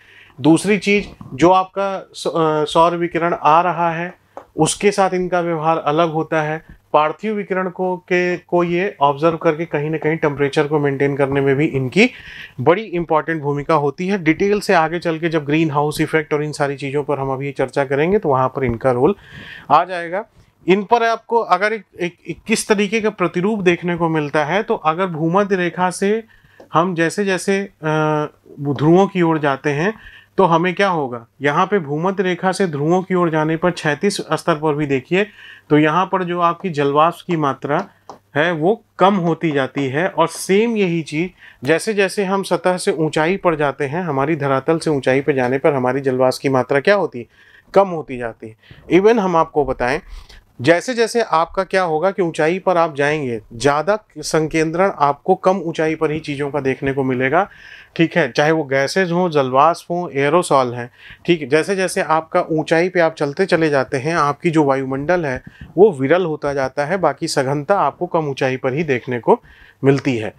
दूसरी चीज जो आपका सौर विकिरण आ रहा है उसके साथ इनका व्यवहार अलग होता है पार्थिव विकिरण को के को ये ऑब्जर्व करके कहीं ना कहीं टेम्परेचर को मेंटेन करने में भी इनकी बड़ी इंपॉर्टेंट भूमिका होती है डिटेल से आगे चल के जब ग्रीन हाउस इफेक्ट और इन सारी चीज़ों पर हम अभी चर्चा करेंगे तो वहाँ पर इनका रोल आ जाएगा इन पर आपको अगर एक, एक, एक किस तरीके का प्रतिरूप देखने को मिलता है तो अगर भूमध्य रेखा से हम जैसे जैसे ध्रुवों की ओर जाते हैं तो हमें क्या होगा यहाँ पे भूमध्य रेखा से ध्रुवों की ओर जाने पर छैतीस स्तर पर भी देखिए तो यहाँ पर जो आपकी जलवाष्प की मात्रा है वो कम होती जाती है और सेम यही चीज़ जैसे जैसे हम सतह से ऊंचाई पर जाते हैं हमारी धरातल से ऊंचाई पर जाने पर हमारी जलवास की मात्रा क्या होती है कम होती जाती है इवन हम आपको बताएं जैसे जैसे आपका क्या होगा कि ऊंचाई पर आप जाएंगे ज़्यादा संकेंद्रण आपको कम ऊंचाई पर ही चीज़ों का देखने को मिलेगा ठीक है चाहे वो गैसेज हों जलवाष्प हों एरोसॉल हैं ठीक है जैसे जैसे आपका ऊंचाई पे आप चलते चले जाते हैं आपकी जो वायुमंडल है वो विरल होता जाता है बाकी सघनता आपको कम ऊँचाई पर ही देखने को मिलती है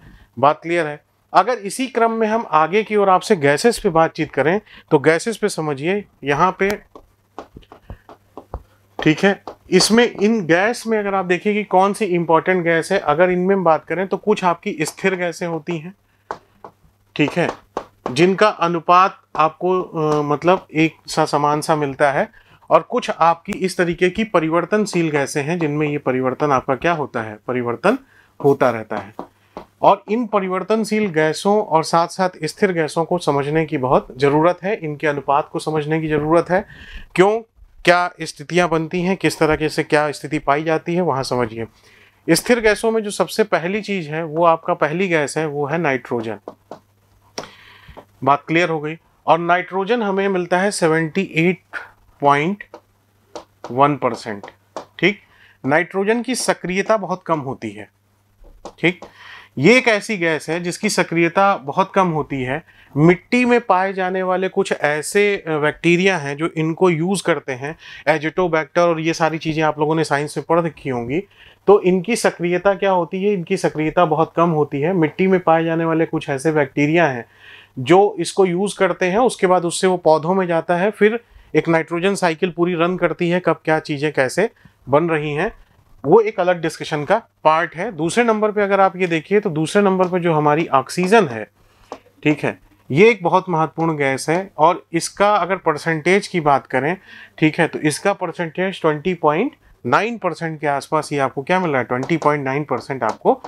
बात क्लियर है अगर इसी क्रम में हम आगे की ओर आपसे गैसेस पे बातचीत करें तो गैसेस पे समझिए यहाँ पे ठीक है इसमें इन गैस में अगर आप देखें कि कौन सी इंपॉर्टेंट गैस है अगर इनमें बात करें तो कुछ आपकी स्थिर गैसें होती हैं ठीक है जिनका अनुपात आपको आ, मतलब एक सा समान सा मिलता है और कुछ आपकी इस तरीके की परिवर्तनशील गैसें हैं जिनमें ये परिवर्तन आपका क्या होता है परिवर्तन होता रहता है और इन परिवर्तनशील गैसों और साथ साथ स्थिर गैसों को समझने की बहुत ज़रूरत है इनके अनुपात को समझने की ज़रूरत है क्यों क्या स्थितियां बनती हैं किस तरह के से क्या स्थिति पाई जाती है वहाँ समझिए स्थिर गैसों में जो सबसे पहली चीज़ है वो आपका पहली गैस है वो है नाइट्रोजन बात क्लियर हो गई और नाइट्रोजन हमें मिलता है 78.1 परसेंट ठीक नाइट्रोजन की सक्रियता बहुत कम होती है ठीक ये एक ऐसी गैस है जिसकी सक्रियता बहुत कम होती है मिट्टी में पाए जाने वाले कुछ ऐसे बैक्टीरिया हैं जो इनको यूज़ करते हैं एजिटोबैक्टर और ये सारी चीज़ें आप लोगों ने साइंस में पढ़ रखी होंगी तो इनकी सक्रियता क्या होती है इनकी सक्रियता बहुत कम होती है मिट्टी में पाए जाने वाले कुछ ऐसे बैक्टीरिया हैं जो इसको यूज़ करते हैं उसके बाद उससे वो पौधों में जाता है फिर एक नाइट्रोजन साइकिल पूरी रन करती है कब क्या चीज़ें कैसे बन रही हैं वो एक अलग डिस्कशन का पार्ट है दूसरे नंबर पे अगर आप ये देखिए तो दूसरे नंबर पे जो हमारी ऑक्सीजन है ठीक है ये एक बहुत महत्वपूर्ण गैस है और इसका अगर परसेंटेज की बात करें ठीक है तो इसका परसेंटेज 20.9 परसेंट के आसपास ही आपको क्या मिल रहा है 20.9 परसेंट आपको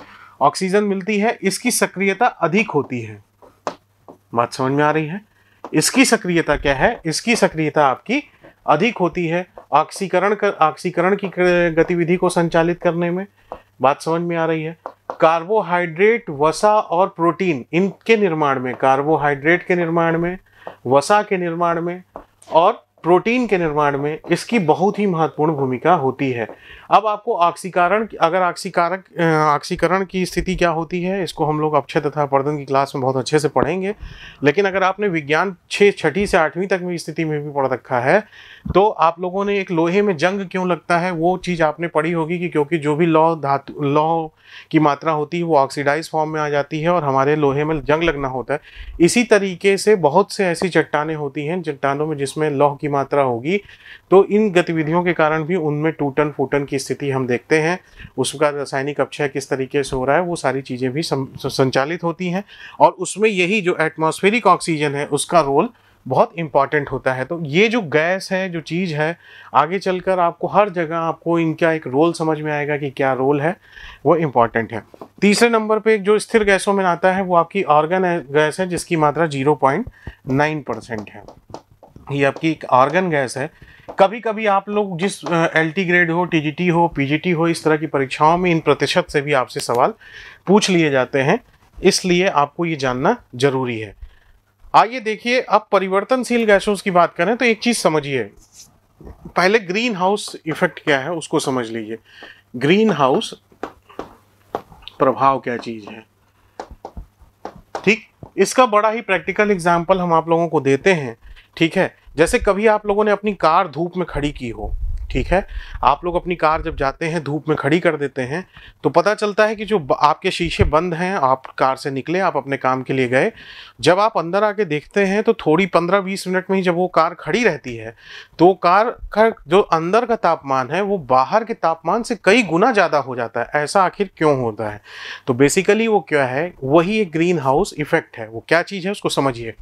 ऑक्सीजन मिलती है इसकी सक्रियता अधिक होती है बात समझ में आ रही है इसकी सक्रियता क्या है इसकी सक्रियता आपकी अधिक होती है ऑक्सीकरण कर ऑक्सीकरण की गतिविधि को संचालित करने में बात समझ में आ रही है कार्बोहाइड्रेट वसा और प्रोटीन इनके निर्माण में कार्बोहाइड्रेट के निर्माण में वसा के निर्माण में और प्रोटीन के निर्माण में इसकी बहुत ही महत्वपूर्ण भूमिका होती है अब आपको ऑक्सीकरण अगर ऑक्सीकारक ऑक्सीकरण की स्थिति क्या होती है इसको हम लोग अक्षय तथा पर्दन की क्लास में बहुत अच्छे से पढ़ेंगे लेकिन अगर आपने विज्ञान छः छठी से आठवीं तक में स्थिति में भी पढ़ रखा है तो आप लोगों ने एक लोहे में जंग क्यों लगता है वो चीज़ आपने पढ़ी होगी कि क्योंकि जो भी लौ धातु लौ की मात्रा होती है वो ऑक्सीडाइज फॉर्म में आ जाती है और हमारे लोहे में जंग लगना होता है इसी तरीके से बहुत से ऐसी चट्टाने होती हैं चट्टानों में जिसमें लौह की मात्रा होगी तो इन गतिविधियों के कारण भी उनमें टूटन फूटन की स्थिति हम देखते हैं उसका रासायनिक अपक्षय किस तरीके से हो रहा है वो सारी चीज़ें भी संचालित होती हैं और उसमें यही जो एटमोस्फेरिक ऑक्सीजन है उसका रोल बहुत इम्पॉर्टेंट होता है तो ये जो गैस है जो चीज़ है आगे चलकर आपको हर जगह आपको इनका एक रोल समझ में आएगा कि क्या रोल है वो इम्पॉर्टेंट है तीसरे नंबर पे जो स्थिर गैसों में आता है वो आपकी ऑर्गन गैस है जिसकी मात्रा 0.9 परसेंट है ये आपकी एक ऑर्गन गैस है कभी कभी आप लोग जिस एल टी ग्रेड हो टी हो पी हो इस तरह की परीक्षाओं में इन प्रतिशत से भी आपसे सवाल पूछ लिए जाते हैं इसलिए आपको ये जानना ज़रूरी है आइए देखिए अब परिवर्तनशील गैसों की बात करें तो एक चीज समझिए पहले ग्रीन हाउस इफेक्ट क्या है उसको समझ लीजिए ग्रीन हाउस प्रभाव क्या चीज है ठीक इसका बड़ा ही प्रैक्टिकल एग्जाम्पल हम आप लोगों को देते हैं ठीक है जैसे कभी आप लोगों ने अपनी कार धूप में खड़ी की हो ठीक है आप लोग अपनी कार जब जाते हैं धूप में खड़ी कर देते हैं तो पता चलता है कि जो आपके शीशे बंद हैं आप कार से निकले आप अपने काम के लिए गए जब आप अंदर आके देखते हैं तो थोड़ी पंद्रह बीस मिनट में ही जब वो कार खड़ी रहती है तो कार का जो अंदर का तापमान है वो बाहर के तापमान से कई गुना ज़्यादा हो जाता है ऐसा आखिर क्यों होता है तो बेसिकली वो क्या है वही एक ग्रीन हाउस इफेक्ट है वो क्या चीज़ है उसको समझिए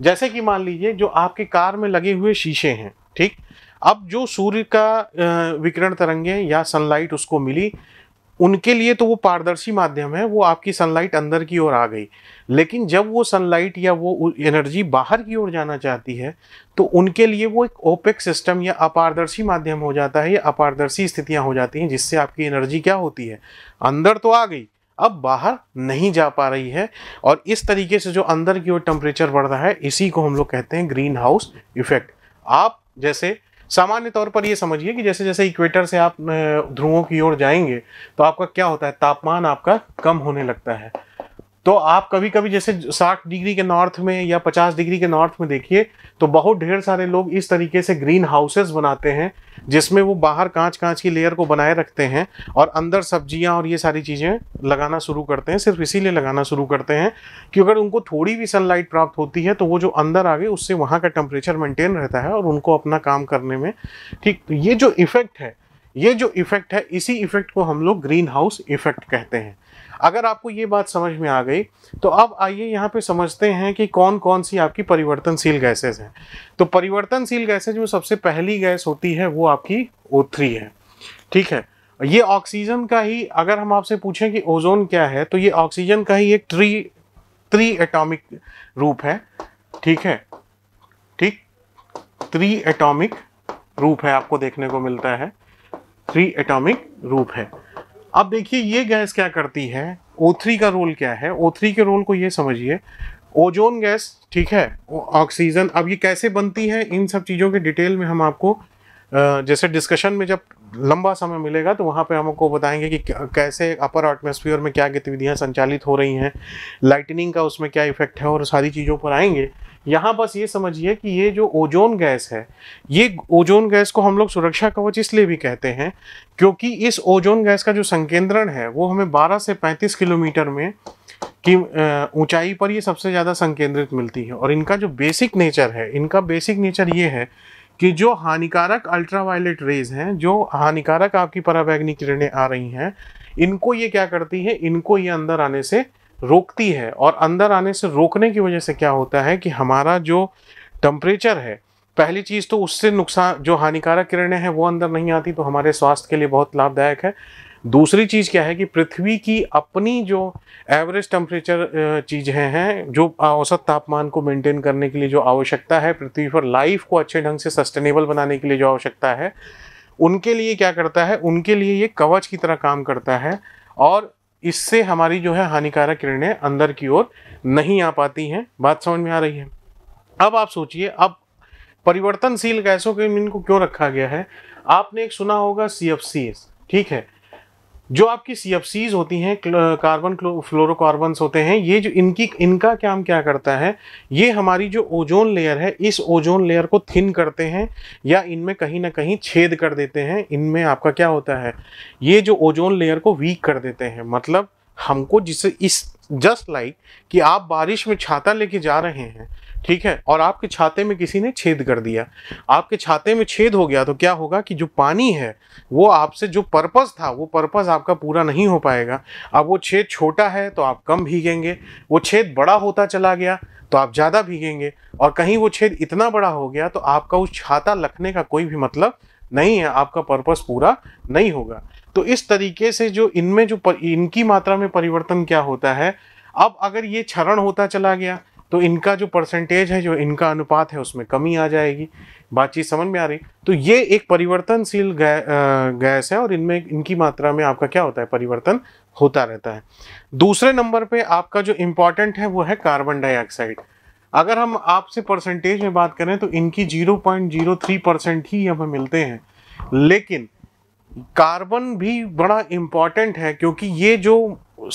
जैसे कि मान लीजिए जो आपके कार में लगे हुए शीशे हैं ठीक अब जो सूर्य का विकिरण तरंगे या सनलाइट उसको मिली उनके लिए तो वो पारदर्शी माध्यम है वो आपकी सनलाइट अंदर की ओर आ गई लेकिन जब वो सनलाइट या वो एनर्जी बाहर की ओर जाना चाहती है तो उनके लिए वो एक ओपेक सिस्टम या अपारदर्शी माध्यम हो जाता है या अपारदर्शी स्थितियां हो जाती हैं जिससे आपकी एनर्जी क्या होती है अंदर तो आ गई अब बाहर नहीं जा पा रही है और इस तरीके से जो अंदर की ओर टेम्परेचर बढ़ रहा है इसी को हम लोग कहते हैं ग्रीन हाउस इफेक्ट आप जैसे सामान्य तौर पर ये समझिए कि जैसे जैसे इक्वेटर से आप ध्रुवों की ओर जाएंगे तो आपका क्या होता है तापमान आपका कम होने लगता है तो आप कभी कभी जैसे साठ डिग्री के नॉर्थ में या पचास डिग्री के नॉर्थ में देखिए तो बहुत ढेर सारे लोग इस तरीके से ग्रीन हाउसेस बनाते हैं जिसमें वो बाहर कांच कांच की लेयर को बनाए रखते हैं और अंदर सब्जियां और ये सारी चीज़ें लगाना शुरू करते हैं सिर्फ इसीलिए लगाना शुरू करते हैं कि अगर उनको थोड़ी भी सनलाइट प्राप्त होती है तो वो जो अंदर आ गए उससे वहाँ का टेम्परेचर मेंटेन रहता है और उनको अपना काम करने में ठीक तो ये जो इफ़ेक्ट है ये जो इफ़ेक्ट है इसी इफ़ेक्ट को हम लोग ग्रीन हाउस इफ़ेक्ट कहते हैं अगर आपको ये बात समझ में आ गई तो अब आइए यहाँ पे समझते हैं कि कौन कौन सी आपकी परिवर्तनशील गैसेज हैं तो परिवर्तनशील गैसेज में सबसे पहली गैस होती है वो आपकी ओ है ठीक है ये ऑक्सीजन का ही अगर हम आपसे पूछें कि ओजोन क्या है तो ये ऑक्सीजन का ही एक ट्री त्री एटॉमिक रूप है ठीक है ठीक त्री एटॉमिक रूप है आपको देखने को मिलता है थ्री एटॉमिक रूप है अब देखिए ये गैस क्या करती है O3 का रोल क्या है O3 के रोल को ये समझिए ओजोन गैस ठीक है ऑक्सीजन अब ये कैसे बनती है इन सब चीज़ों के डिटेल में हम आपको जैसे डिस्कशन में जब लंबा समय मिलेगा तो वहाँ पे आपको बताएंगे कि कैसे अपर एटमोसफियर में क्या गतिविधियाँ संचालित हो रही हैं लाइटनिंग का उसमें क्या इफेक्ट है और सारी चीज़ों पर आएंगे यहाँ बस ये समझिए कि ये जो ओजोन गैस है ये ओजोन गैस को हम लोग सुरक्षा कवच इसलिए भी कहते हैं क्योंकि इस ओजोन गैस का जो संकेंद्रण है वो हमें 12 से 35 किलोमीटर में की ऊंचाई पर ये सबसे ज़्यादा संकेंद्रित मिलती है और इनका जो बेसिक नेचर है इनका बेसिक नेचर ये है कि जो हानिकारक अल्ट्रावायलेट रेज हैं जो हानिकारक आपकी पराबैग्निक किरणें आ रही हैं इनको ये क्या करती है इनको ये अंदर आने से रोकती है और अंदर आने से रोकने की वजह से क्या होता है कि हमारा जो टम्परेचर है पहली चीज़ तो उससे नुकसान जो हानिकारक किरणें हैं वो अंदर नहीं आती तो हमारे स्वास्थ्य के लिए बहुत लाभदायक है दूसरी चीज़ क्या है कि पृथ्वी की अपनी जो एवरेज टेम्परेचर चीज़ें हैं जो औसत तापमान को मेंटेन करने के लिए जो आवश्यकता है पृथ्वी पर लाइफ को अच्छे ढंग से सस्टेनेबल बनाने के लिए जो आवश्यकता है उनके लिए क्या करता है उनके लिए ये कवच की तरह काम करता है और इससे हमारी जो है हानिकारक किरणें अंदर की ओर नहीं आ पाती हैं बात समझ में आ रही है अब आप सोचिए अब परिवर्तनशील गैसों के इनको क्यों रखा गया है आपने एक सुना होगा सी ठीक है जो आपकी सी होती हैं कार्बन फ्लोरोकार्बन्स होते हैं ये जो इनकी इनका काम क्या करता है ये हमारी जो ओजोन लेयर है इस ओजोन लेयर को थिन करते हैं या इनमें कहीं ना कहीं छेद कर देते हैं इनमें आपका क्या होता है ये जो ओजोन लेयर को वीक कर देते हैं मतलब हमको जिसे इस जस्ट लाइक like कि आप बारिश में छाता लेके जा रहे हैं ठीक है और आपके छाते में किसी ने छेद कर दिया आपके छाते में छेद हो गया तो क्या होगा कि जो पानी है वो आपसे जो पर्पस था वो पर्पस आपका पूरा नहीं हो पाएगा अब वो छेद छोटा है तो आप कम भीगेंगे वो छेद बड़ा होता चला गया तो आप ज़्यादा भीगेंगे और कहीं वो छेद इतना बड़ा हो गया तो आपका उस छाता लखने का कोई भी मतलब नहीं है आपका पर्पस पूरा नहीं होगा तो इस तरीके से जो इनमें जो पर, इनकी मात्रा में परिवर्तन क्या होता है अब अगर ये क्षरण होता चला गया तो इनका जो परसेंटेज है जो इनका अनुपात है उसमें कमी आ जाएगी बातचीत समझ में आ रही तो ये एक परिवर्तनशील गैस है और इनमें इनकी मात्रा में आपका क्या होता है परिवर्तन होता रहता है दूसरे नंबर पे आपका जो इम्पॉर्टेंट है वो है कार्बन डाइऑक्साइड अगर हम आपसे परसेंटेज में बात करें तो इनकी 0.03 परसेंट ही हमें मिलते हैं लेकिन कार्बन भी बड़ा इम्पॉर्टेंट है क्योंकि ये जो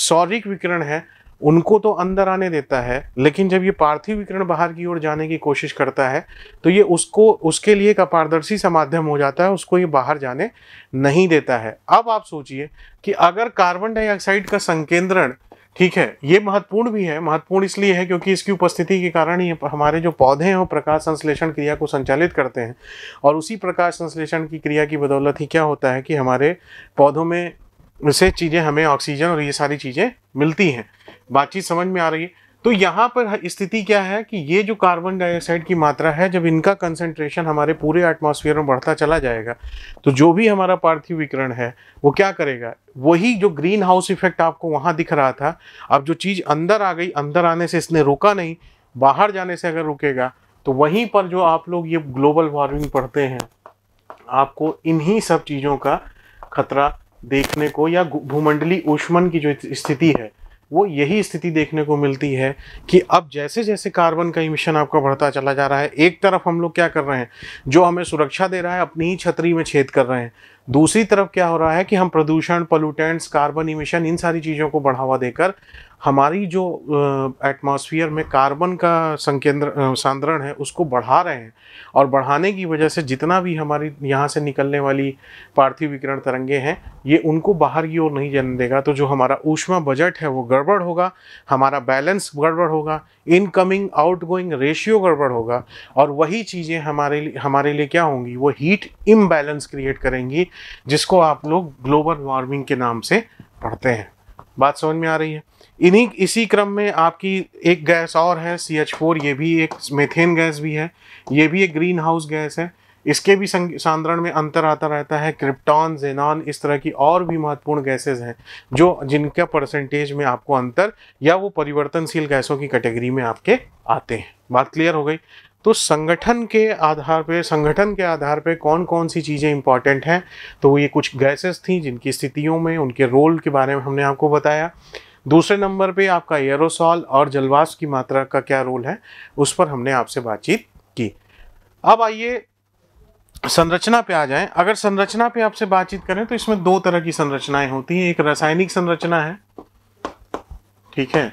सौरिक विकिरण है उनको तो अंदर आने देता है लेकिन जब ये पार्थिव विकिरण बाहर की ओर जाने की कोशिश करता है तो ये उसको उसके लिए एक अपारदर्शी सा माध्यम हो जाता है उसको ये बाहर जाने नहीं देता है अब आप सोचिए कि अगर कार्बन डाइऑक्साइड का संकेंद्रण ठीक है ये महत्वपूर्ण भी है महत्वपूर्ण इसलिए है क्योंकि इसकी उपस्थिति के कारण ही हमारे जो पौधे हैं वो प्रकाश संश्लेषण क्रिया को संचालित करते हैं और उसी प्रकाश संश्लेषण की क्रिया की बदौलत ही क्या होता है कि हमारे पौधों में से चीज़ें हमें ऑक्सीजन और ये सारी चीज़ें मिलती हैं बातचीत समझ में आ रही है तो यहाँ पर स्थिति क्या है कि ये जो कार्बन डाइऑक्साइड की मात्रा है जब इनका कंसंट्रेशन हमारे पूरे एटमॉस्फेयर में बढ़ता चला जाएगा तो जो भी हमारा पार्थिव विकरण है वो क्या करेगा वही जो ग्रीन हाउस इफेक्ट आपको वहाँ दिख रहा था अब जो चीज़ अंदर आ गई अंदर आने से इसने रोका नहीं बाहर जाने से अगर रुकेगा तो वहीं पर जो आप लोग ये ग्लोबल वार्मिंग पढ़ते हैं आपको इन्हीं सब चीज़ों का खतरा देखने को या भूमंडली ऊष्मन की जो स्थिति है वो यही स्थिति देखने को मिलती है कि अब जैसे जैसे कार्बन का इमिशन आपका बढ़ता चला जा रहा है एक तरफ हम लोग क्या कर रहे हैं जो हमें सुरक्षा दे रहा है अपनी ही छतरी में छेद कर रहे हैं दूसरी तरफ क्या हो रहा है कि हम प्रदूषण पोल्यूटेंट्स कार्बन इमिशन इन सारी चीज़ों को बढ़ावा देकर हमारी जो एटमॉस्फेयर में कार्बन का संकेंद्र सांद्रण है उसको बढ़ा रहे हैं और बढ़ाने की वजह से जितना भी हमारी यहाँ से निकलने वाली पार्थिव विकिरण तरंगे हैं ये उनको बाहर की ओर नहीं जन्म देगा तो जो हमारा ऊष्मा बजट है वो गड़बड़ होगा हमारा बैलेंस गड़बड़ होगा इनकमिंग आउट रेशियो गड़बड़ होगा और वही चीज़ें हमारे लिए हमारे लिए क्या होंगी वो हीट इम्बैलेंस क्रिएट करेंगी जिसको आप लोग ग्लोबल वार्मिंग के नाम से पढ़ते हैं बात समझ में आ रही है इन्हीं इसी क्रम में आपकी एक गैस और है सी एच फोर ये भी एक मेथेन गैस भी है ये भी एक ग्रीन हाउस गैस है इसके भी सांद्रण में अंतर आता रहता है क्रिप्टॉन जेनॉन इस तरह की और भी महत्वपूर्ण गैसेज हैं जो जिनका परसेंटेज में आपको अंतर या वो परिवर्तनशील गैसों की कैटेगरी में आपके आते हैं बात क्लियर हो गई तो संगठन के आधार पर संगठन के आधार पर कौन कौन सी चीज़ें इंपॉर्टेंट हैं तो ये कुछ गैसेस थी जिनकी स्थितियों में उनके रोल के बारे में हमने आपको बताया दूसरे नंबर पे आपका एयरोसॉल और जलवास की मात्रा का क्या रोल है उस पर हमने आपसे बातचीत की अब आइए संरचना पे आ जाए अगर संरचना पे आपसे बातचीत करें तो इसमें दो तरह की संरचनाएं होती हैं एक रासायनिक संरचना है ठीक है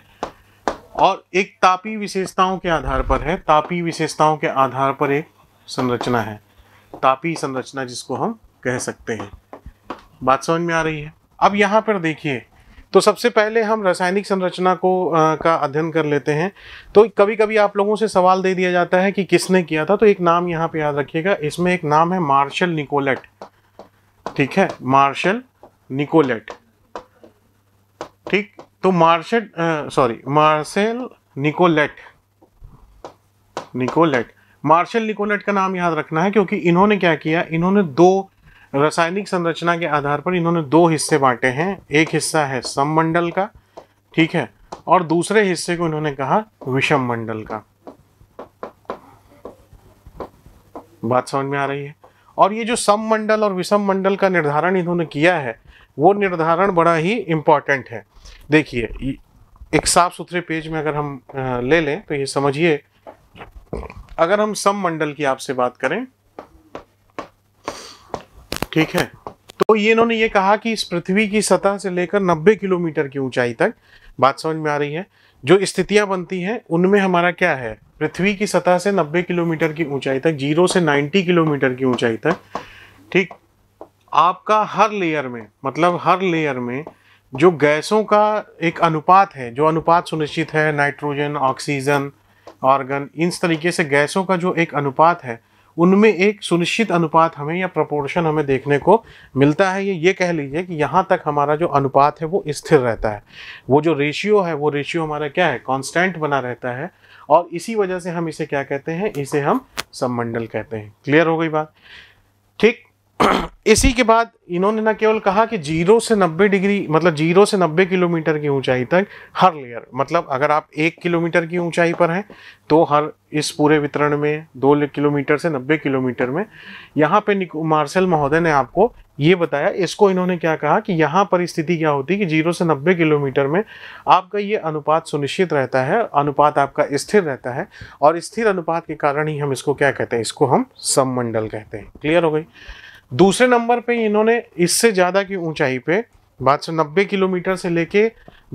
और एक तापी विशेषताओं के आधार पर है तापी विशेषताओं के आधार पर एक संरचना है तापी संरचना जिसको हम कह सकते हैं बात समझ में आ रही है अब यहाँ पर देखिए तो सबसे पहले हम रासायनिक संरचना को आ, का अध्ययन कर लेते हैं तो कभी कभी आप लोगों से सवाल दे दिया जाता है कि किसने किया था तो एक नाम यहाँ पे याद रखिएगा इसमें एक नाम है मार्शल निकोलेट ठीक है मार्शल निकोलेट ठीक तो Marshall sorry Marshall Nicolet Nicolet Marshall Nicolet का नाम याद रखना है क्योंकि इन्होंने क्या किया इन्होंने दो रासायनिक संरचना के आधार पर इन्होंने दो हिस्से बांटे हैं एक हिस्सा है सममंडल का ठीक है और दूसरे हिस्से को इन्होंने कहा विषम मंडल का बात समझ में आ रही है और ये जो सम मंडल और विषम मंडल का निर्धारण इन्होंने किया है वो निर्धारण बड़ा ही इंपॉर्टेंट है देखिए एक साफ सुथरे पेज में अगर हम ले लें तो ये समझिए अगर हम सम मंडल की आपसे बात करें ठीक है तो ये इन्होंने ये कहा कि इस पृथ्वी की सतह से लेकर 90 किलोमीटर की ऊंचाई तक बात समझ में आ रही है जो स्थितियां बनती हैं उनमें हमारा क्या है पृथ्वी की सतह से 90 किलोमीटर की ऊंचाई तक जीरो से 90 किलोमीटर की ऊंचाई तक ठीक आपका हर लेयर में मतलब हर लेयर में जो गैसों का एक अनुपात है जो अनुपात सुनिश्चित है नाइट्रोजन ऑक्सीजन ऑर्गन इन तरीके से गैसों का जो एक अनुपात है उनमें एक सुनिश्चित अनुपात हमें या प्रपोर्शन हमें देखने को मिलता है ये ये कह लीजिए कि यहाँ तक हमारा जो अनुपात है वो स्थिर रहता है वो जो रेशियो है वो रेशियो हमारा क्या है कॉन्स्टेंट बना रहता है और इसी वजह से हम इसे क्या कहते हैं इसे हम सम्मंडल कहते हैं क्लियर हो गई बात ठीक इसी के बाद इन्होंने न केवल कहा कि जीरो से नब्बे डिग्री मतलब जीरो से नब्बे किलोमीटर की ऊंचाई तक हर लेयर मतलब अगर आप एक किलोमीटर की ऊंचाई पर हैं तो हर इस पूरे वितरण में दो किलोमीटर से नब्बे किलोमीटर में यहाँ पे मार्शल महोदय ने आपको ये बताया इसको इन्होंने क्या कहा कि यहाँ पर स्थिति क्या होती कि जीरो से नब्बे किलोमीटर में आपका ये अनुपात सुनिश्चित रहता है अनुपात आपका स्थिर रहता है और स्थिर अनुपात के कारण ही हम इसको क्या कहते हैं इसको हम सममंडल कहते हैं क्लियर हो गई दूसरे नंबर पे इन्होंने इससे ज़्यादा की ऊंचाई पे बात से नब्बे किलोमीटर से लेके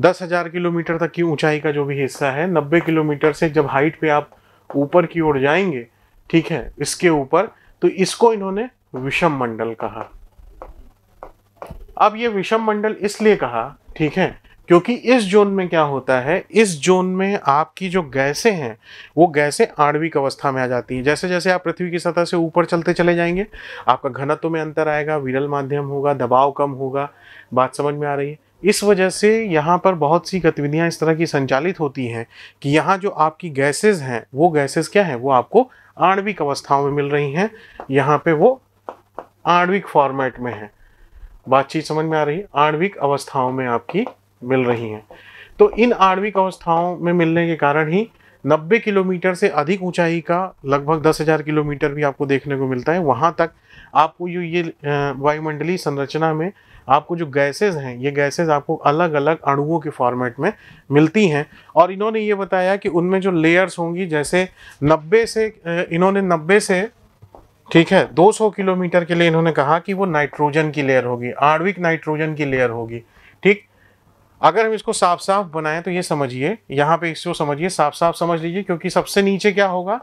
दस हज़ार किलोमीटर तक की ऊंचाई का जो भी हिस्सा है नब्बे किलोमीटर से जब हाइट पे आप ऊपर की ओर जाएंगे ठीक है इसके ऊपर तो इसको इन्होंने विषम मंडल कहा अब ये विषम मंडल इसलिए कहा ठीक है क्योंकि इस जोन में क्या होता है इस जोन में आपकी जो गैसें हैं वो गैसें आणविक अवस्था में आ जाती हैं जैसे जैसे आप पृथ्वी की सतह से ऊपर चलते चले जाएंगे आपका घनत्व में अंतर आएगा विरल माध्यम होगा दबाव कम होगा बात समझ में आ रही है इस वजह से यहाँ पर बहुत सी गतिविधियाँ इस तरह की संचालित होती हैं कि यहाँ जो आपकी गैसेज हैं वो गैसेज क्या हैं वो आपको आणविक अवस्थाओं में मिल रही हैं यहाँ पे वो आणविक फॉर्मेट में है बातचीत समझ में आ रही है आणविक अवस्थाओं में आपकी मिल रही हैं तो इन आणविक अवस्थाओं में मिलने के कारण ही 90 किलोमीटर से अधिक ऊंचाई का लगभग 10,000 किलोमीटर भी आपको देखने को मिलता है वहाँ तक आपको जो ये वायुमंडलीय संरचना में आपको जो गैसेज हैं ये गैसेज आपको अलग अलग अणुओं के फॉर्मेट में मिलती हैं और इन्होंने ये बताया कि उनमें जो लेयर्स होंगी जैसे 90 से इन्होंने 90 से ठीक है 200 किलोमीटर के लिए इन्होंने कहा कि वो नाइट्रोजन की लेयर होगी आणविक नाइट्रोजन की लेयर होगी ठीक अगर हम इसको साफ साफ बनाएं तो ये समझिए यहाँ पे इसको समझिए साफ साफ समझ लीजिए क्योंकि सबसे नीचे क्या होगा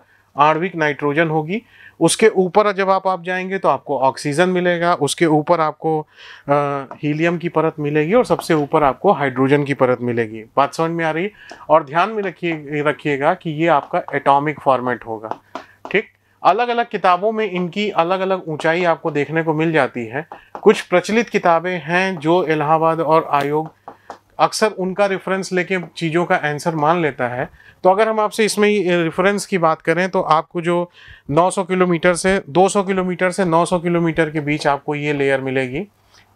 आणविक नाइट्रोजन होगी उसके ऊपर जब आप आप जाएंगे तो आपको ऑक्सीजन मिलेगा उसके ऊपर आपको आ, हीलियम की परत मिलेगी और सबसे ऊपर आपको हाइड्रोजन की परत मिलेगी बात समझ में आ रही है और ध्यान में रखिए रखिएगा कि ये आपका एटॉमिक फॉर्मेट होगा ठीक अलग अलग किताबों में इनकी अलग अलग ऊंचाई आपको देखने को मिल जाती है कुछ प्रचलित किताबें हैं जो इलाहाबाद और आयोग अक्सर उनका रेफरेंस लेके चीज़ों का आंसर मान लेता है तो अगर हम आपसे इसमें ही रेफरेंस की बात करें तो आपको जो 900 किलोमीटर से 200 किलोमीटर से 900 किलोमीटर के बीच आपको ये लेयर मिलेगी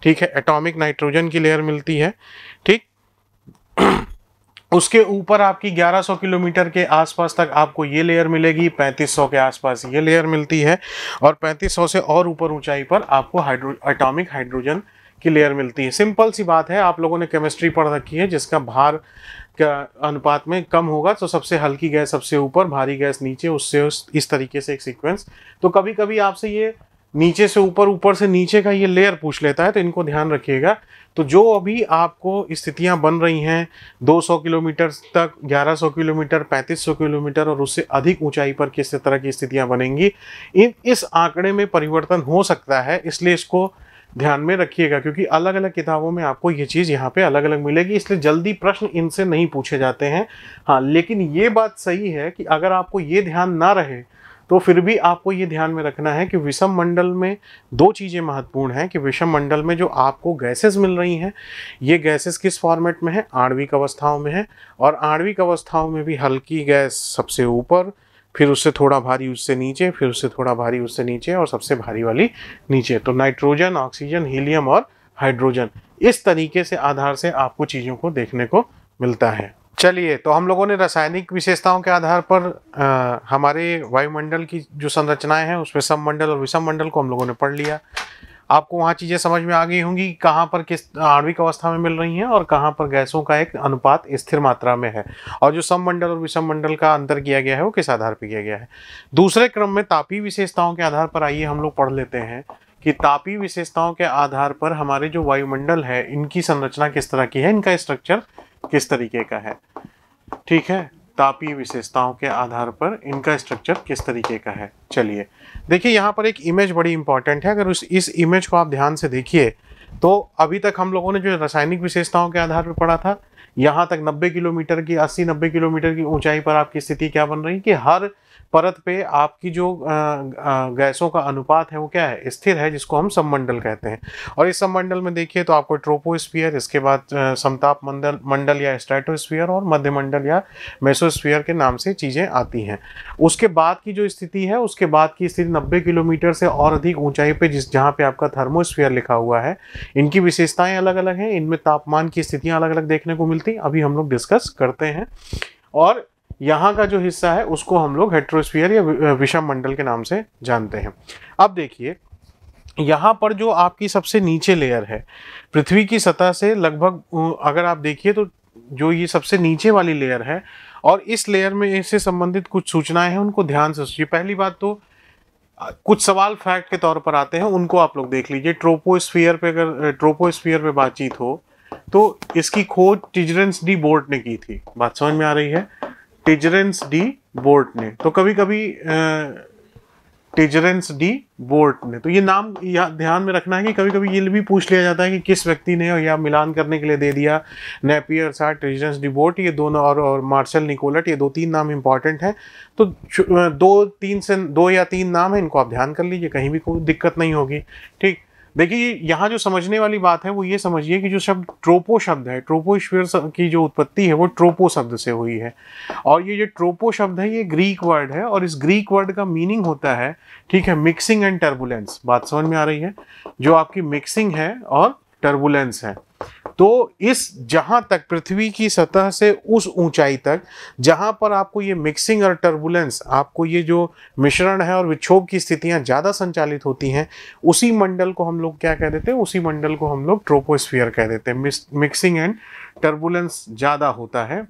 ठीक है एटॉमिक नाइट्रोजन की लेयर मिलती है ठीक उसके ऊपर आपकी 1100 किलोमीटर के आसपास तक आपको ये लेयर मिलेगी 3500 के आसपास ये लेयर मिलती है और 3500 से और ऊपर ऊंचाई पर आपको हाइड्रो एटॉमिक हाइड्रोजन की लेयर मिलती है सिंपल सी बात है आप लोगों ने केमिस्ट्री पढ़ रखी है जिसका भार का अनुपात में कम होगा तो सबसे हल्की गैस सबसे ऊपर भारी गैस नीचे उससे उस इस तरीके से एक सीक्वेंस तो कभी कभी आपसे ये नीचे से ऊपर ऊपर से नीचे का ये लेयर पूछ लेता है तो इनको ध्यान रखिएगा तो जो अभी आपको स्थितियाँ बन रही हैं 200 किलोमीटर तक 1100 किलोमीटर 3500 किलोमीटर और उससे अधिक ऊंचाई पर किस तरह की स्थितियाँ बनेंगी इन इस आंकड़े में परिवर्तन हो सकता है इसलिए इसको ध्यान में रखिएगा क्योंकि अलग अलग किताबों में आपको ये चीज़ यहाँ पे अलग अलग मिलेगी इसलिए जल्दी प्रश्न इनसे नहीं पूछे जाते हैं हाँ लेकिन ये बात सही है कि अगर आपको ये ध्यान ना रहे तो फिर भी आपको ये ध्यान में रखना है कि विषम मंडल में दो चीज़ें महत्वपूर्ण हैं कि विषम मंडल में जो आपको गैसेस मिल रही हैं ये गैसेस किस फॉर्मेट में है आणविक अवस्थाओं में है और आणविक अवस्थाओं में भी हल्की गैस सबसे ऊपर फिर उससे थोड़ा भारी उससे नीचे फिर उससे थोड़ा भारी उससे नीचे और सबसे भारी वाली नीचे तो नाइट्रोजन ऑक्सीजन हीलियम और हाइड्रोजन इस तरीके से आधार से आपको चीज़ों को देखने को मिलता है चलिए तो हम लोगों ने रासायनिक विशेषताओं के आधार पर आ, हमारे वायुमंडल की जो संरचनाएं हैं उसमें सममंडल और विषम मंडल को हम लोगों ने पढ़ लिया आपको वहाँ चीज़ें समझ में आ गई होंगी कि कहाँ पर किस आणविक अवस्था में मिल रही हैं और कहाँ पर गैसों का एक अनुपात स्थिर मात्रा में है और जो सममंडल और विषम मंडल का अंतर किया गया है वो किस आधार पर किया गया है दूसरे क्रम में तापी विशेषताओं के आधार पर आइए हम लोग पढ़ लेते हैं कि तापी विशेषताओं के आधार पर हमारे जो वायुमंडल है इनकी संरचना किस तरह की है इनका स्ट्रक्चर किस तरीके का है ठीक है तापीय विशेषताओं के आधार पर इनका स्ट्रक्चर किस तरीके का है चलिए देखिए यहाँ पर एक इमेज बड़ी इंपॉर्टेंट है अगर उस इस इमेज को आप ध्यान से देखिए तो अभी तक हम लोगों ने जो रासायनिक विशेषताओं के आधार पर पढ़ा था यहाँ तक 90 किलोमीटर की 80-90 किलोमीटर की ऊंचाई पर आपकी स्थिति क्या बन रही कि हर परत पे आपकी जो गैसों का अनुपात है वो क्या है स्थिर है जिसको हम सम्मंडल कहते हैं और इस सम्मंडल में देखिए तो आपको ट्रोपोस्फियर इसके बाद समताप मंडल मंडल या स्ट्रेटोस्फियर और मध्यमंडल या मेसोस्फियर के नाम से चीज़ें आती हैं उसके बाद की जो स्थिति है उसके बाद की स्थिति नब्बे किलोमीटर से और अधिक ऊंचाई पर जिस जहाँ पर आपका थर्मोस्फियर लिखा हुआ है इनकी विशेषताएँ अलग अलग हैं इनमें तापमान की स्थितियाँ अलग अलग देखने को मिलती अभी हम लोग डिस्कस करते हैं और यहाँ का जो हिस्सा है उसको हम लोग हेट्रोस्फियर या विषम मंडल के नाम से जानते हैं अब देखिए यहाँ पर जो आपकी सबसे नीचे लेयर है पृथ्वी की सतह से लगभग अगर आप देखिए तो जो ये सबसे नीचे वाली लेयर है और इस लेयर में इससे संबंधित कुछ सूचनाएं हैं उनको ध्यान से सोचिए पहली बात तो कुछ सवाल फैक्ट के तौर पर आते हैं उनको आप लोग देख लीजिए ट्रोपोस्फीयर पे अगर ट्रोपोस्फीयर पे बातचीत हो तो इसकी खोज टिजरेंस डी बोर्ट ने की थी बात समझ में आ रही है टिजरेंस डी बोर्ट ने तो कभी कभी टिजरेंस डी बोर्ट ने तो ये नाम या ध्यान में रखना है कि कभी कभी ये भी पूछ लिया जाता है कि किस व्यक्ति ने या मिलान करने के लिए दे दिया नेपियर साहब टिजरेंस डी बोर्ट ये दोनों और, और मार्शल निकोलट ये दो तीन नाम इंपॉर्टेंट हैं तो दो तीन से दो या तीन नाम है इनको आप ध्यान कर लीजिए कहीं भी कोई दिक्कत नहीं होगी ठीक देखिए यहाँ जो समझने वाली बात है वो ये समझिए कि जो शब्द ट्रोपो शब्द है ट्रोपो ईश्वर की जो उत्पत्ति है वो ट्रोपो शब्द से हुई है और ये जो ट्रोपो शब्द है ये ग्रीक वर्ड है और इस ग्रीक वर्ड का मीनिंग होता है ठीक है मिक्सिंग एंड टर्बुलेंस बात समझ में आ रही है जो आपकी मिक्सिंग है और टर्बुलेंस है तो इस जहाँ तक पृथ्वी की सतह से उस ऊंचाई तक जहाँ पर आपको ये मिक्सिंग और टर्बुलेंस आपको ये जो मिश्रण है और विक्षोभ की स्थितियाँ ज़्यादा संचालित होती हैं उसी मंडल को हम लोग क्या कह देते हैं उसी मंडल को हम लोग ट्रोपोस्फियर कह देते हैं मिक्सिंग एंड टर्बुलेंस ज़्यादा होता है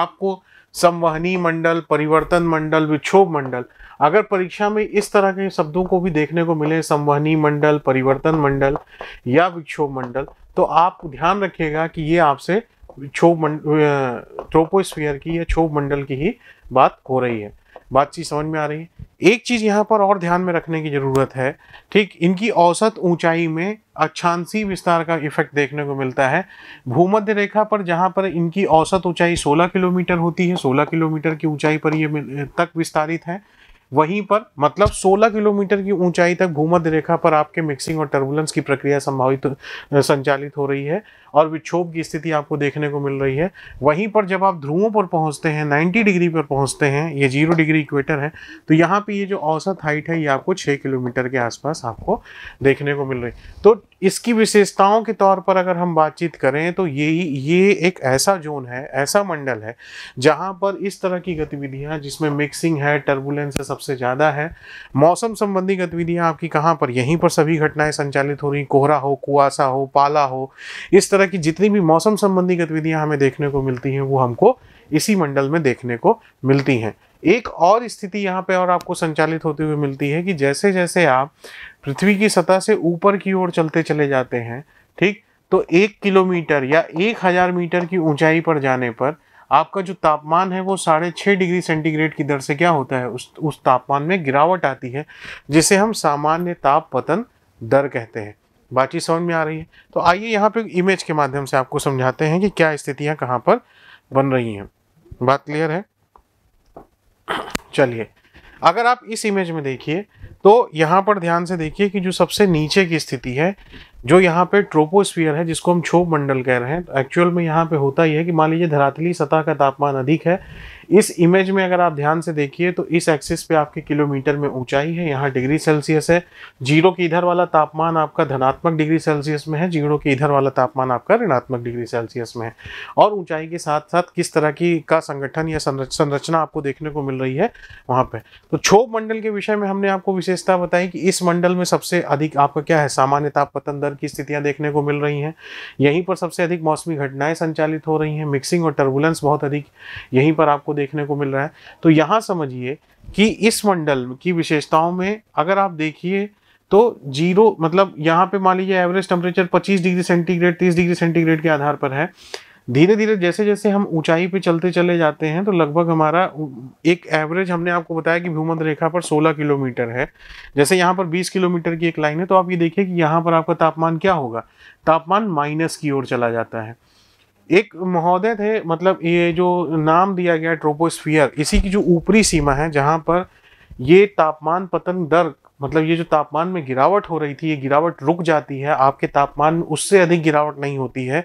आपको संवहनी मंडल परिवर्तन मंडल विक्षोभ मंडल अगर परीक्षा में इस तरह के शब्दों को भी देखने को मिले संवहनी मंडल परिवर्तन मंडल या विक्षोभ मंडल तो आप ध्यान रखिएगा कि ये आपसे क्षोभ ट्रोपोस्फीयर की या क्षोभ मंडल की ही बात हो रही है बातचीत समझ में आ रही है एक चीज़ यहाँ पर और ध्यान में रखने की ज़रूरत है ठीक इनकी औसत ऊंचाई में अक्षांशी विस्तार का इफेक्ट देखने को मिलता है भूमध्य रेखा पर जहाँ पर इनकी औसत ऊंचाई 16 किलोमीटर होती है 16 किलोमीटर की ऊंचाई पर ये तक विस्तारित है वहीं पर मतलब 16 किलोमीटर की ऊंचाई तक भूमध्य रेखा पर आपके मिक्सिंग और टर्बुलेंस की प्रक्रिया संभावित संचालित हो रही है और विक्षोभ की स्थिति आपको देखने को मिल रही है वहीं पर जब आप ध्रुवों पर पहुंचते हैं 90 डिग्री पर पहुंचते हैं ये जीरो डिग्री इक्वेटर है तो यहाँ पे ये जो औसत हाइट है ये आपको छः किलोमीटर के आसपास आपको देखने को मिल रही है तो इसकी विशेषताओं के तौर पर अगर हम बातचीत करें तो ये ये एक ऐसा जोन है ऐसा मंडल है जहाँ पर इस तरह की गतिविधियाँ जिसमें मिक्सिंग है टर्बुलेंस है सबसे ज़्यादा है मौसम संबंधी गतिविधियाँ आपकी कहाँ पर यहीं पर सभी घटनाएं संचालित हो रही कोहरा हो कुआसा हो पाला हो इस तरह की जितनी भी मौसम संबंधी गतिविधियाँ हमें देखने को मिलती हैं वो हमको इसी मंडल में देखने को मिलती हैं एक और स्थिति यहाँ पे और आपको संचालित होती हुई मिलती है कि जैसे जैसे आप पृथ्वी की सतह से ऊपर की ओर चलते चले जाते हैं ठीक तो एक किलोमीटर या एक हज़ार मीटर की ऊंचाई पर जाने पर आपका जो तापमान है वो साढ़े छः डिग्री सेंटीग्रेड की दर से क्या होता है उस उस तापमान में गिरावट आती है जिसे हम सामान्य ताप पतन दर कहते हैं बातचीत समझ में आ रही है तो आइए यहाँ पे इमेज के माध्यम से आपको समझाते हैं कि क्या स्थितियाँ कहाँ पर बन रही हैं बात क्लियर है चलिए अगर आप इस इमेज में देखिए तो यहाँ पर ध्यान से देखिए कि जो सबसे नीचे की स्थिति है जो यहाँ पे ट्रोपोस्फियर है जिसको हम छोप मंडल कह रहे हैं तो एक्चुअल में यहाँ पे होता ही है कि मान लीजिए धरातली सतह का तापमान अधिक है इस इमेज में अगर आप ध्यान से देखिए तो इस एक्सिस पे आपके किलोमीटर में ऊंचाई है यहाँ डिग्री सेल्सियस है जीरो की इधर वाला तापमान आपका धनात्मक डिग्री सेल्सियस में है जीरो की इधर वाला तापमान आपका ऋणात्मक डिग्री सेल्सियस में है और ऊंचाई के साथ साथ किस तरह की का संगठन या संरचना आपको देखने को मिल रही है वहाँ पर तो क्षोभ मंडल के विषय में हमने आपको विशेषता बताई कि इस मंडल में सबसे अधिक आपका क्या है सामान्य पतन दर की स्थितियाँ देखने को मिल रही हैं यहीं पर सबसे अधिक मौसमी घटनाएं संचालित हो रही हैं मिक्सिंग और टर्बुलेंस बहुत अधिक यहीं पर आपको देखने को मिल रहा है तो यहाँ समझिए कि इस मंडल की विशेषताओं में अगर आप देखिए तो जीरो मतलब यहाँ पे मान लीजिए average temperature 25 degree centigrade 30 degree centigrade के आधार पर है धीरे धीरे जैसे जैसे हम ऊंचाई पे चलते चले जाते हैं तो लगभग हमारा एक एवरेज हमने आपको बताया कि भूमध्य रेखा पर 16 किलोमीटर है जैसे यहाँ पर 20 किलोमीटर की एक लाइन है तो आप ये देखिए कि यहाँ पर आपका तापमान क्या होगा तापमान माइनस की ओर चला जाता है एक महोदय थे मतलब ये जो नाम दिया गया ट्रोपोस्फियर इसी की जो ऊपरी सीमा है जहाँ पर ये तापमान पतन दर मतलब ये जो तापमान में गिरावट हो रही थी ये गिरावट रुक जाती है आपके तापमान उससे अधिक गिरावट नहीं होती है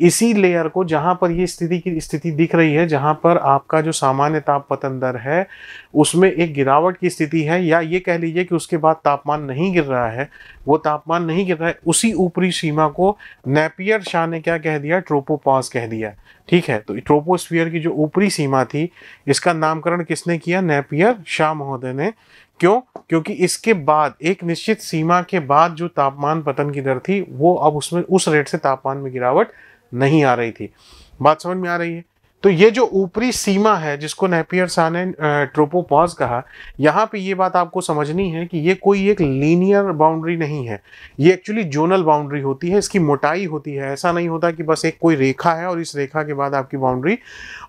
इसी लेयर को जहां पर ये स्थिति की स्थिति दिख रही है जहां पर आपका जो सामान्य तापपतन दर है उसमें एक गिरावट की स्थिति है या ये कह लीजिए कि उसके बाद तापमान नहीं गिर रहा है वो तापमान नहीं गिर रहा है उसी ऊपरी सीमा को नेपियर शाह ने क्या कह दिया ट्रोपोपॉज कह दिया ठीक है तो ट्रोपोस्फियर की जो ऊपरी सीमा थी इसका नामकरण किसने किया नेपियर शाह महोदय ने क्यों क्योंकि इसके बाद एक निश्चित सीमा के बाद जो तापमान पतन की दर थी वो अब उसमें उस रेट से तापमान में गिरावट नहीं आ रही थी बात समझ में आ रही है तो ये जो ऊपरी सीमा है जिसको नेपियर सान ने ट्रोपोपॉज कहा यहाँ पे ये बात आपको समझनी है कि ये कोई एक लीनियर बाउंड्री नहीं है ये एक्चुअली जोनल बाउंड्री होती है इसकी मोटाई होती है ऐसा नहीं होता कि बस एक कोई रेखा है और इस रेखा के बाद आपकी बाउंड्री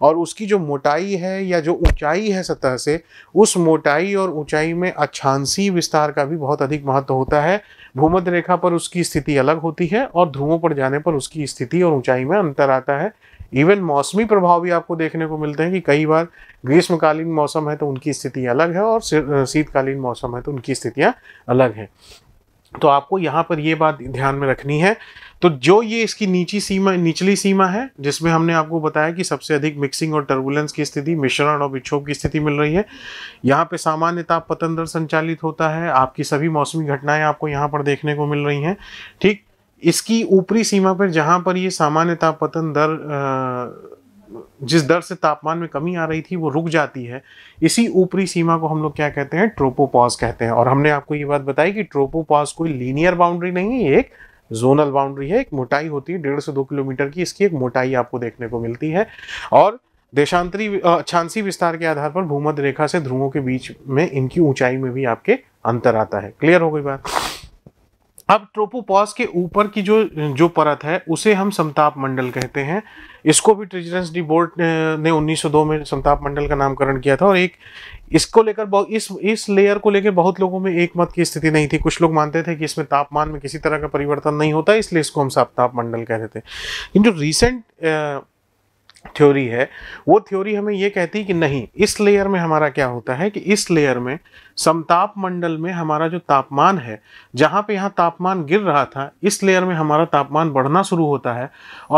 और उसकी जो मोटाई है या जो ऊंचाई है सतह से उस मोटाई और ऊंचाई में अच्छांसी विस्तार का भी बहुत अधिक महत्व होता है भूमध्य रेखा पर उसकी स्थिति अलग होती है और ध्रुवों पर जाने पर उसकी स्थिति और ऊंचाई में अंतर आता है इवन मौसमी प्रभाव भी आपको देखने को मिलते हैं कि कई बार ग्रीष्मकालीन मौसम है तो उनकी स्थिति अलग है और शीतकालीन मौसम है तो उनकी स्थितियाँ अलग हैं तो आपको यहाँ पर ये बात ध्यान में रखनी है तो जो ये इसकी नीची सीमा निचली सीमा है जिसमें हमने आपको बताया कि सबसे अधिक मिक्सिंग और टर्बुलेंस की स्थिति मिश्रण और विक्षोभ की स्थिति मिल रही है यहाँ पे सामान्य ताप पतन दर संचालित होता है आपकी सभी मौसमी घटनाएं आपको यहाँ पर देखने को मिल रही हैं ठीक इसकी ऊपरी सीमा पर जहाँ पर ये सामान्य ताप पतन दर जिस दर से तापमान में कमी आ रही थी वो रुक जाती है इसी ऊपरी सीमा को हम लोग क्या कहते हैं ट्रोपोपॉज कहते हैं और हमने आपको ये बात बताई कि ट्रोपोपॉज कोई लीनियर बाउंड्री नहीं है एक जोनल बाउंड्री है एक मोटाई होती है डेढ़ से दो किलोमीटर की इसकी एक मोटाई आपको देखने को मिलती है और देशांतरी छांसी विस्तार के आधार पर भूमध्य रेखा से ध्रुवों के बीच में इनकी ऊंचाई में भी आपके अंतर आता है क्लियर हो गई बात अब ट्रोपोपॉज के ऊपर की जो जो परत है उसे हम समताप मंडल कहते हैं इसको भी डी बोर्ड ने 1902 में संताप मंडल का नामकरण किया था और एक इसको लेकर इस इस लेयर को लेकर बहुत लोगों में एक मत की स्थिति नहीं थी कुछ लोग मानते थे कि इसमें तापमान में किसी तरह का परिवर्तन नहीं होता इसलिए इसको हम ताप मंडल कह रहे थे लेकिन जो रिसेंट थ्योरी है वो थ्योरी हमें ये कहती है कि नहीं इस लेयर में हमारा क्या होता है कि इस लेयर में समताप मंडल में हमारा जो तापमान है जहाँ पे यहाँ तापमान गिर रहा था इस लेयर में हमारा तापमान बढ़ना शुरू होता है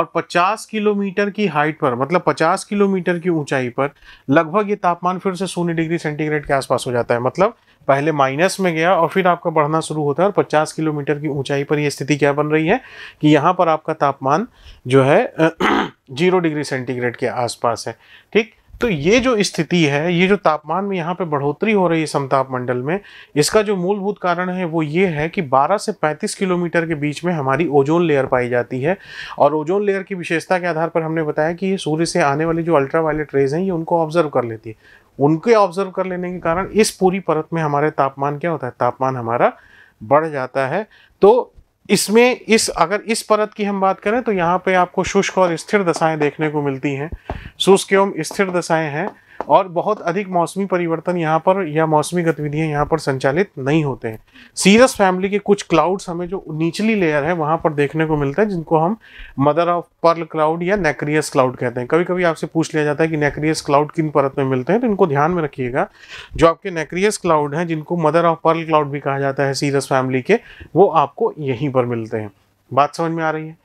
और 50 किलोमीटर की हाइट पर मतलब 50 किलोमीटर की ऊंचाई पर लगभग ये तापमान फिर से शून्य डिग्री सेंटीग्रेड के आसपास हो जाता है मतलब पहले माइनस में गया और फिर आपका बढ़ना शुरू होता है और 50 किलोमीटर की ऊंचाई पर यह स्थिति क्या बन रही है कि यहाँ पर आपका तापमान जो है जीरो डिग्री सेंटीग्रेड के आसपास है ठीक तो ये जो स्थिति है ये जो तापमान में यहाँ पे बढ़ोतरी हो रही है समताप मंडल में इसका जो मूलभूत कारण है वो ये है कि 12 से 35 किलोमीटर के बीच में हमारी ओजोन लेयर पाई जाती है और ओजोन लेयर की विशेषता के आधार पर हमने बताया कि ये सूर्य से आने वाली जो अल्ट्रावायलेट रेज हैं ये उनको ऑब्जर्व कर लेती है उनके ऑब्जर्व कर लेने के कारण इस पूरी परत में हमारे तापमान क्या होता है तापमान हमारा बढ़ जाता है तो इसमें इस अगर इस परत की हम बात करें तो यहाँ पे आपको शुष्क और स्थिर दशाएं देखने को मिलती हैं शुष्क एवं स्थिर दशाएं हैं और बहुत अधिक मौसमी परिवर्तन यहाँ पर या मौसमी गतिविधियाँ यहाँ पर संचालित नहीं होते हैं सीरस फैमिली के कुछ क्लाउड्स हमें जो निचली लेयर है वहाँ पर देखने को मिलता है जिनको हम मदर ऑफ पर्ल क्लाउड या नेक्रियस क्लाउड कहते हैं कभी कभी आपसे पूछ लिया जाता है कि नेक्रियस क्लाउड किन परत में मिलते हैं तो इनको ध्यान में रखिएगा जो आपके नेक्रियस क्लाउड हैं जिनको मदर ऑफ पर्ल क्लाउड भी कहा जाता है सीरस फैमिली के वो आपको यहीं पर मिलते हैं बात समझ में आ रही है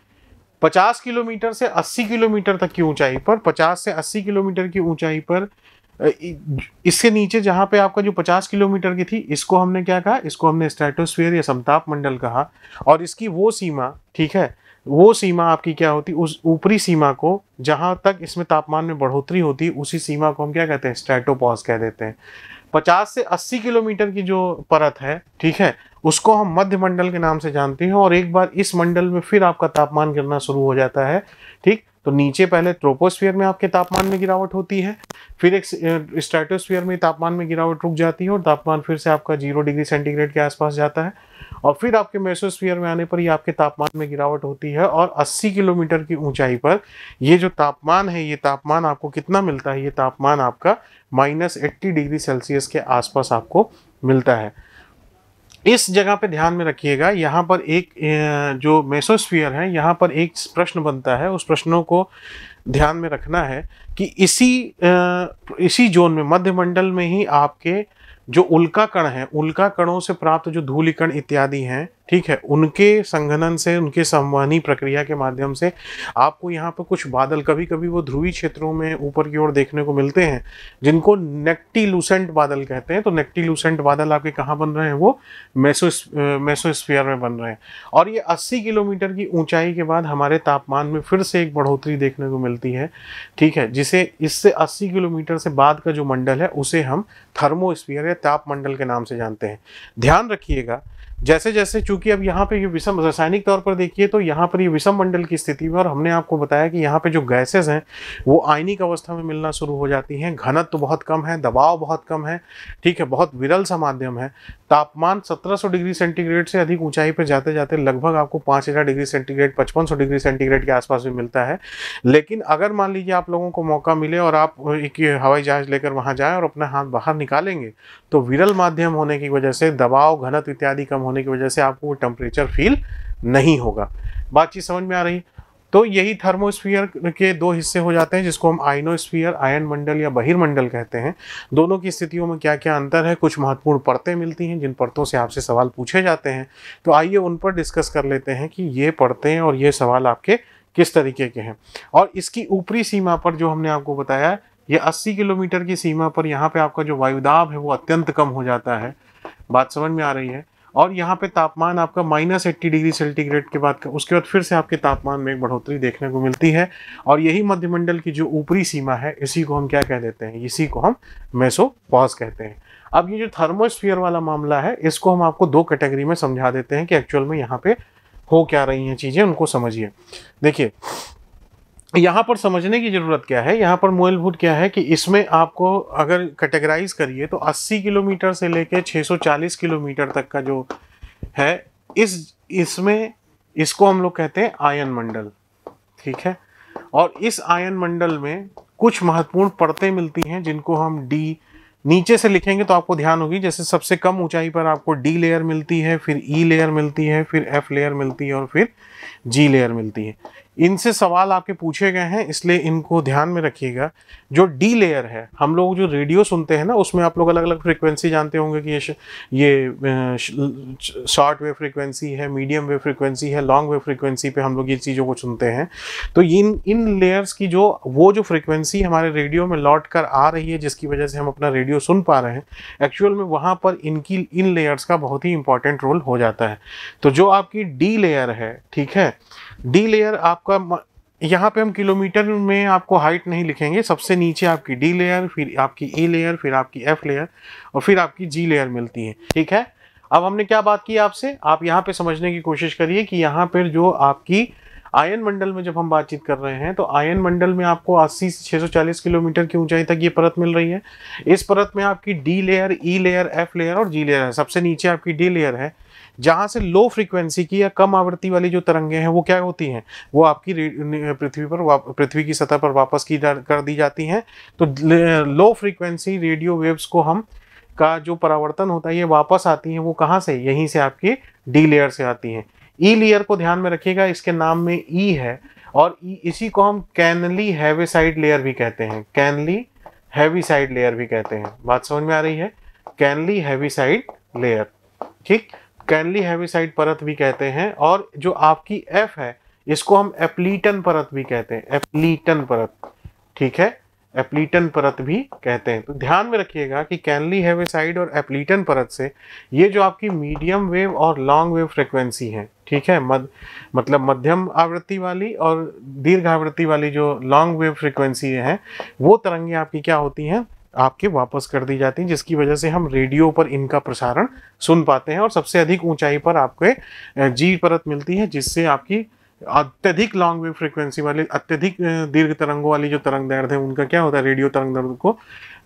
50 किलोमीटर से 80 किलोमीटर तक की ऊंचाई पर 50 से 80 किलोमीटर की ऊंचाई पर इससे नीचे जहाँ पे आपका जो 50 किलोमीटर की थी इसको हमने क्या कहा इसको हमने स्ट्रेटोस्फीयर या समताप मंडल कहा और इसकी वो सीमा ठीक है वो सीमा आपकी क्या होती उस ऊपरी सीमा को जहाँ तक इसमें तापमान में बढ़ोतरी होती उसी सीमा को हम क्या कहते हैं स्ट्रेटोपॉज कह देते हैं 50 से 80 किलोमीटर की जो परत है ठीक है उसको हम मध्य मंडल के नाम से जानते हैं और एक बार इस मंडल में फिर आपका तापमान गिरना शुरू हो जाता है ठीक तो नीचे पहले ट्रोपोस्फीयर में आपके तापमान में गिरावट होती है फिर एक स्ट्रेटोस्फीयर में तापमान में गिरावट रुक जाती है और तापमान फिर से आपका जीरो डिग्री सेंटीग्रेड के आसपास जाता है और फिर आपके मेसोस्फीयर में आने पर ये आपके तापमान में गिरावट होती है और 80 किलोमीटर की ऊंचाई पर ये जो तापमान है ये तापमान आपको कितना मिलता है ये तापमान आपका माइनस एट्टी डिग्री सेल्सियस के आसपास आपको मिलता है इस जगह पे ध्यान में रखिएगा यहाँ पर एक जो मेसोस्फियर है यहाँ पर एक प्रश्न बनता है उस प्रश्नों को ध्यान में रखना है कि इसी इसी जोन में मध्यमंडल में ही आपके जो उल्का कण हैं उल्का कणों से प्राप्त जो धूलिकण इत्यादि हैं ठीक है उनके संघनन से उनके संवहनी प्रक्रिया के माध्यम से आपको यहाँ पर कुछ बादल कभी कभी वो ध्रुवी क्षेत्रों में ऊपर की ओर देखने को मिलते हैं जिनको नेक्टी लूसेंट बादल कहते हैं तो नेक्टी लूसेंट बादल आपके कहाँ बन रहे हैं वो मेसोस मैसोस्फियर में बन रहे हैं और ये 80 किलोमीटर की ऊंचाई के बाद हमारे तापमान में फिर से एक बढ़ोतरी देखने को मिलती है ठीक है जिसे इससे अस्सी किलोमीटर से बाद का जो मंडल है उसे हम थर्मोस्फियर या तापमंडल के नाम से जानते हैं ध्यान रखिएगा जैसे जैसे चूंकि अब यहाँ पे ये विषम रासायनिक तौर पर देखिए तो यहाँ पर ये विषम मंडल की स्थिति में और हमने आपको बताया कि यहाँ पे जो गैसेस हैं वो आयनिक अवस्था में मिलना शुरू हो जाती हैं घनत्व तो बहुत कम है दबाव बहुत कम है ठीक है बहुत विरल सा माध्यम है तापमान 1700 डिग्री सेंटीग्रेड से अधिक ऊंचाई पर जाते जाते लगभग आपको पाँच डिग्री सेंटीग्रेड पचपन डिग्री सेंटीग्रेड के आसपास भी मिलता है लेकिन अगर मान लीजिए आप लोगों को मौका मिले और आप एक हवाई जहाज़ लेकर वहाँ जाएँ और अपना हाथ बाहर निकालेंगे तो विरल माध्यम होने की वजह से दबाव घनत इत्यादि कम होने की वजह से आपको वो टेम्परेचर फील नहीं होगा बात चीज़ समझ में आ रही है तो यही थर्मोस्फीयर के दो हिस्से हो जाते हैं जिसको हम आइनोस्फीयर आयन मंडल या बहिर्मंडल कहते हैं दोनों की स्थितियों में क्या क्या अंतर है कुछ महत्वपूर्ण परतें मिलती हैं जिन परतों से आपसे सवाल पूछे जाते हैं तो आइए उन पर डिस्कस कर लेते हैं कि ये परतें और ये सवाल आपके किस तरीके के हैं और इसकी ऊपरी सीमा पर जो हमने आपको बताया ये 80 किलोमीटर की सीमा पर यहाँ पे आपका जो वायुदाब है वो अत्यंत कम हो जाता है बात समझ में आ रही है और यहाँ पे तापमान आपका माइनस एट्टी डिग्री सेंटीग्रेड के बाद का उसके बाद फिर से आपके तापमान में एक बढ़ोतरी देखने को मिलती है और यही मध्यमंडल की जो ऊपरी सीमा है इसी को हम क्या कह देते हैं इसी को हम पॉज कहते हैं अब ये जो थर्मोस्फीयर वाला मामला है इसको हम आपको दो कैटेगरी में समझा देते हैं कि एक्चुअल में यहाँ पे हो क्या रही हैं चीज़ें उनको समझिए देखिए यहाँ पर समझने की ज़रूरत क्या है यहाँ पर मूलभूत क्या है कि इसमें आपको अगर कैटेगराइज करिए तो 80 किलोमीटर से लेके 640 किलोमीटर तक का जो है इस इसमें इसको हम लोग कहते हैं आयन मंडल ठीक है और इस आयन मंडल में कुछ महत्वपूर्ण परतें मिलती हैं जिनको हम डी नीचे से लिखेंगे तो आपको ध्यान होगी जैसे सबसे कम ऊंचाई पर आपको डी लेयर मिलती है फिर ई e लेयर मिलती है फिर एफ लेयर मिलती है और फिर जी लेयर मिलती है इनसे सवाल आपके पूछे गए हैं इसलिए इनको ध्यान में रखिएगा जो डी लेयर है हम लोग जो रेडियो सुनते हैं ना उसमें आप लोग अलग अलग फ्रीक्वेंसी जानते होंगे कि ये ये शॉर्ट वेव फ्रीक्वेंसी है मीडियम वेव फ्रीक्वेंसी है लॉन्ग वेव फ्रीक्वेंसी पे हम लोग ये चीज़ों को सुनते हैं तो इन इन लेयर्स की जो वो जो फ्रिक्वेंसी हमारे रेडियो में लौट कर आ रही है जिसकी वजह से हम अपना रेडियो सुन पा रहे हैं एक्चुअल में वहाँ पर इनकी इन लेयर्स का बहुत ही इंपॉर्टेंट रोल हो जाता है तो जो आपकी डी लेयर है ठीक है डी लेयर आप आपका यहाँ पे हम किलोमीटर में आपको हाइट नहीं लिखेंगे सबसे नीचे आपकी डी लेयर फिर आपकी ई e लेयर फिर आपकी एफ लेयर और फिर आपकी जी लेयर मिलती है ठीक है अब हमने क्या बात की आपसे आप यहाँ पे समझने की कोशिश करिए कि यहाँ पर जो आपकी आयन मंडल में जब हम बातचीत कर रहे हैं तो आयन मंडल में आपको 80 से 640 किलोमीटर की ऊंचाई तक ये परत मिल रही है इस परत में आपकी D layer E layer F layer और जी लेयर है सबसे नीचे आपकी डी लेयर है जहाँ से लो फ्रिक्वेंसी की या कम आवृत्ति वाली जो तरंगे हैं वो क्या होती हैं वो आपकी पृथ्वी पर पृथ्वी की सतह पर वापस की कर दी जाती हैं तो लो फ्रिक्वेंसी रेडियो वेव्स को हम का जो परावर्तन होता है ये वापस आती हैं वो कहाँ से यहीं से आपकी डी लेयर से आती हैं ई e लेयर को ध्यान में रखिएगा इसके नाम में ई e है और e, इसी को हम कैनली हैवी साइड लेयर भी कहते हैं कैनली हैवी साइड लेयर भी कहते हैं बात समझ में आ रही है कैनली हैवी साइड लेयर ठीक कैनली हैवीसाइड परत भी कहते हैं और जो आपकी एफ है इसको हम एप्लीटन परत भी कहते हैं एप्लीटन परत ठीक है एप्लीटन परत भी कहते हैं तो ध्यान में रखिएगा कि कैनली हैविसाइड और एप्लीटन परत से ये जो आपकी मीडियम वेव और लॉन्ग वेव फ्रिक्वेंसी है ठीक है मद, मतलब मध्यम आवृत्ति वाली और दीर्घ आवृत्ति वाली जो लॉन्ग वेव फ्रिक्वेंसी है वो तरंगे आपकी क्या होती हैं आपके वापस कर दी जाती हैं जिसकी वजह से हम रेडियो पर इनका प्रसारण सुन पाते हैं और सबसे अधिक ऊंचाई पर आपको जी परत मिलती है जिससे आपकी अत्यधिक लॉन्ग वेव फ्रिक्वेंसी वाली अत्यधिक दीर्घ तरंगों वाली जो तरंग दर्द है उनका क्या होता है रेडियो तरंग दर्द को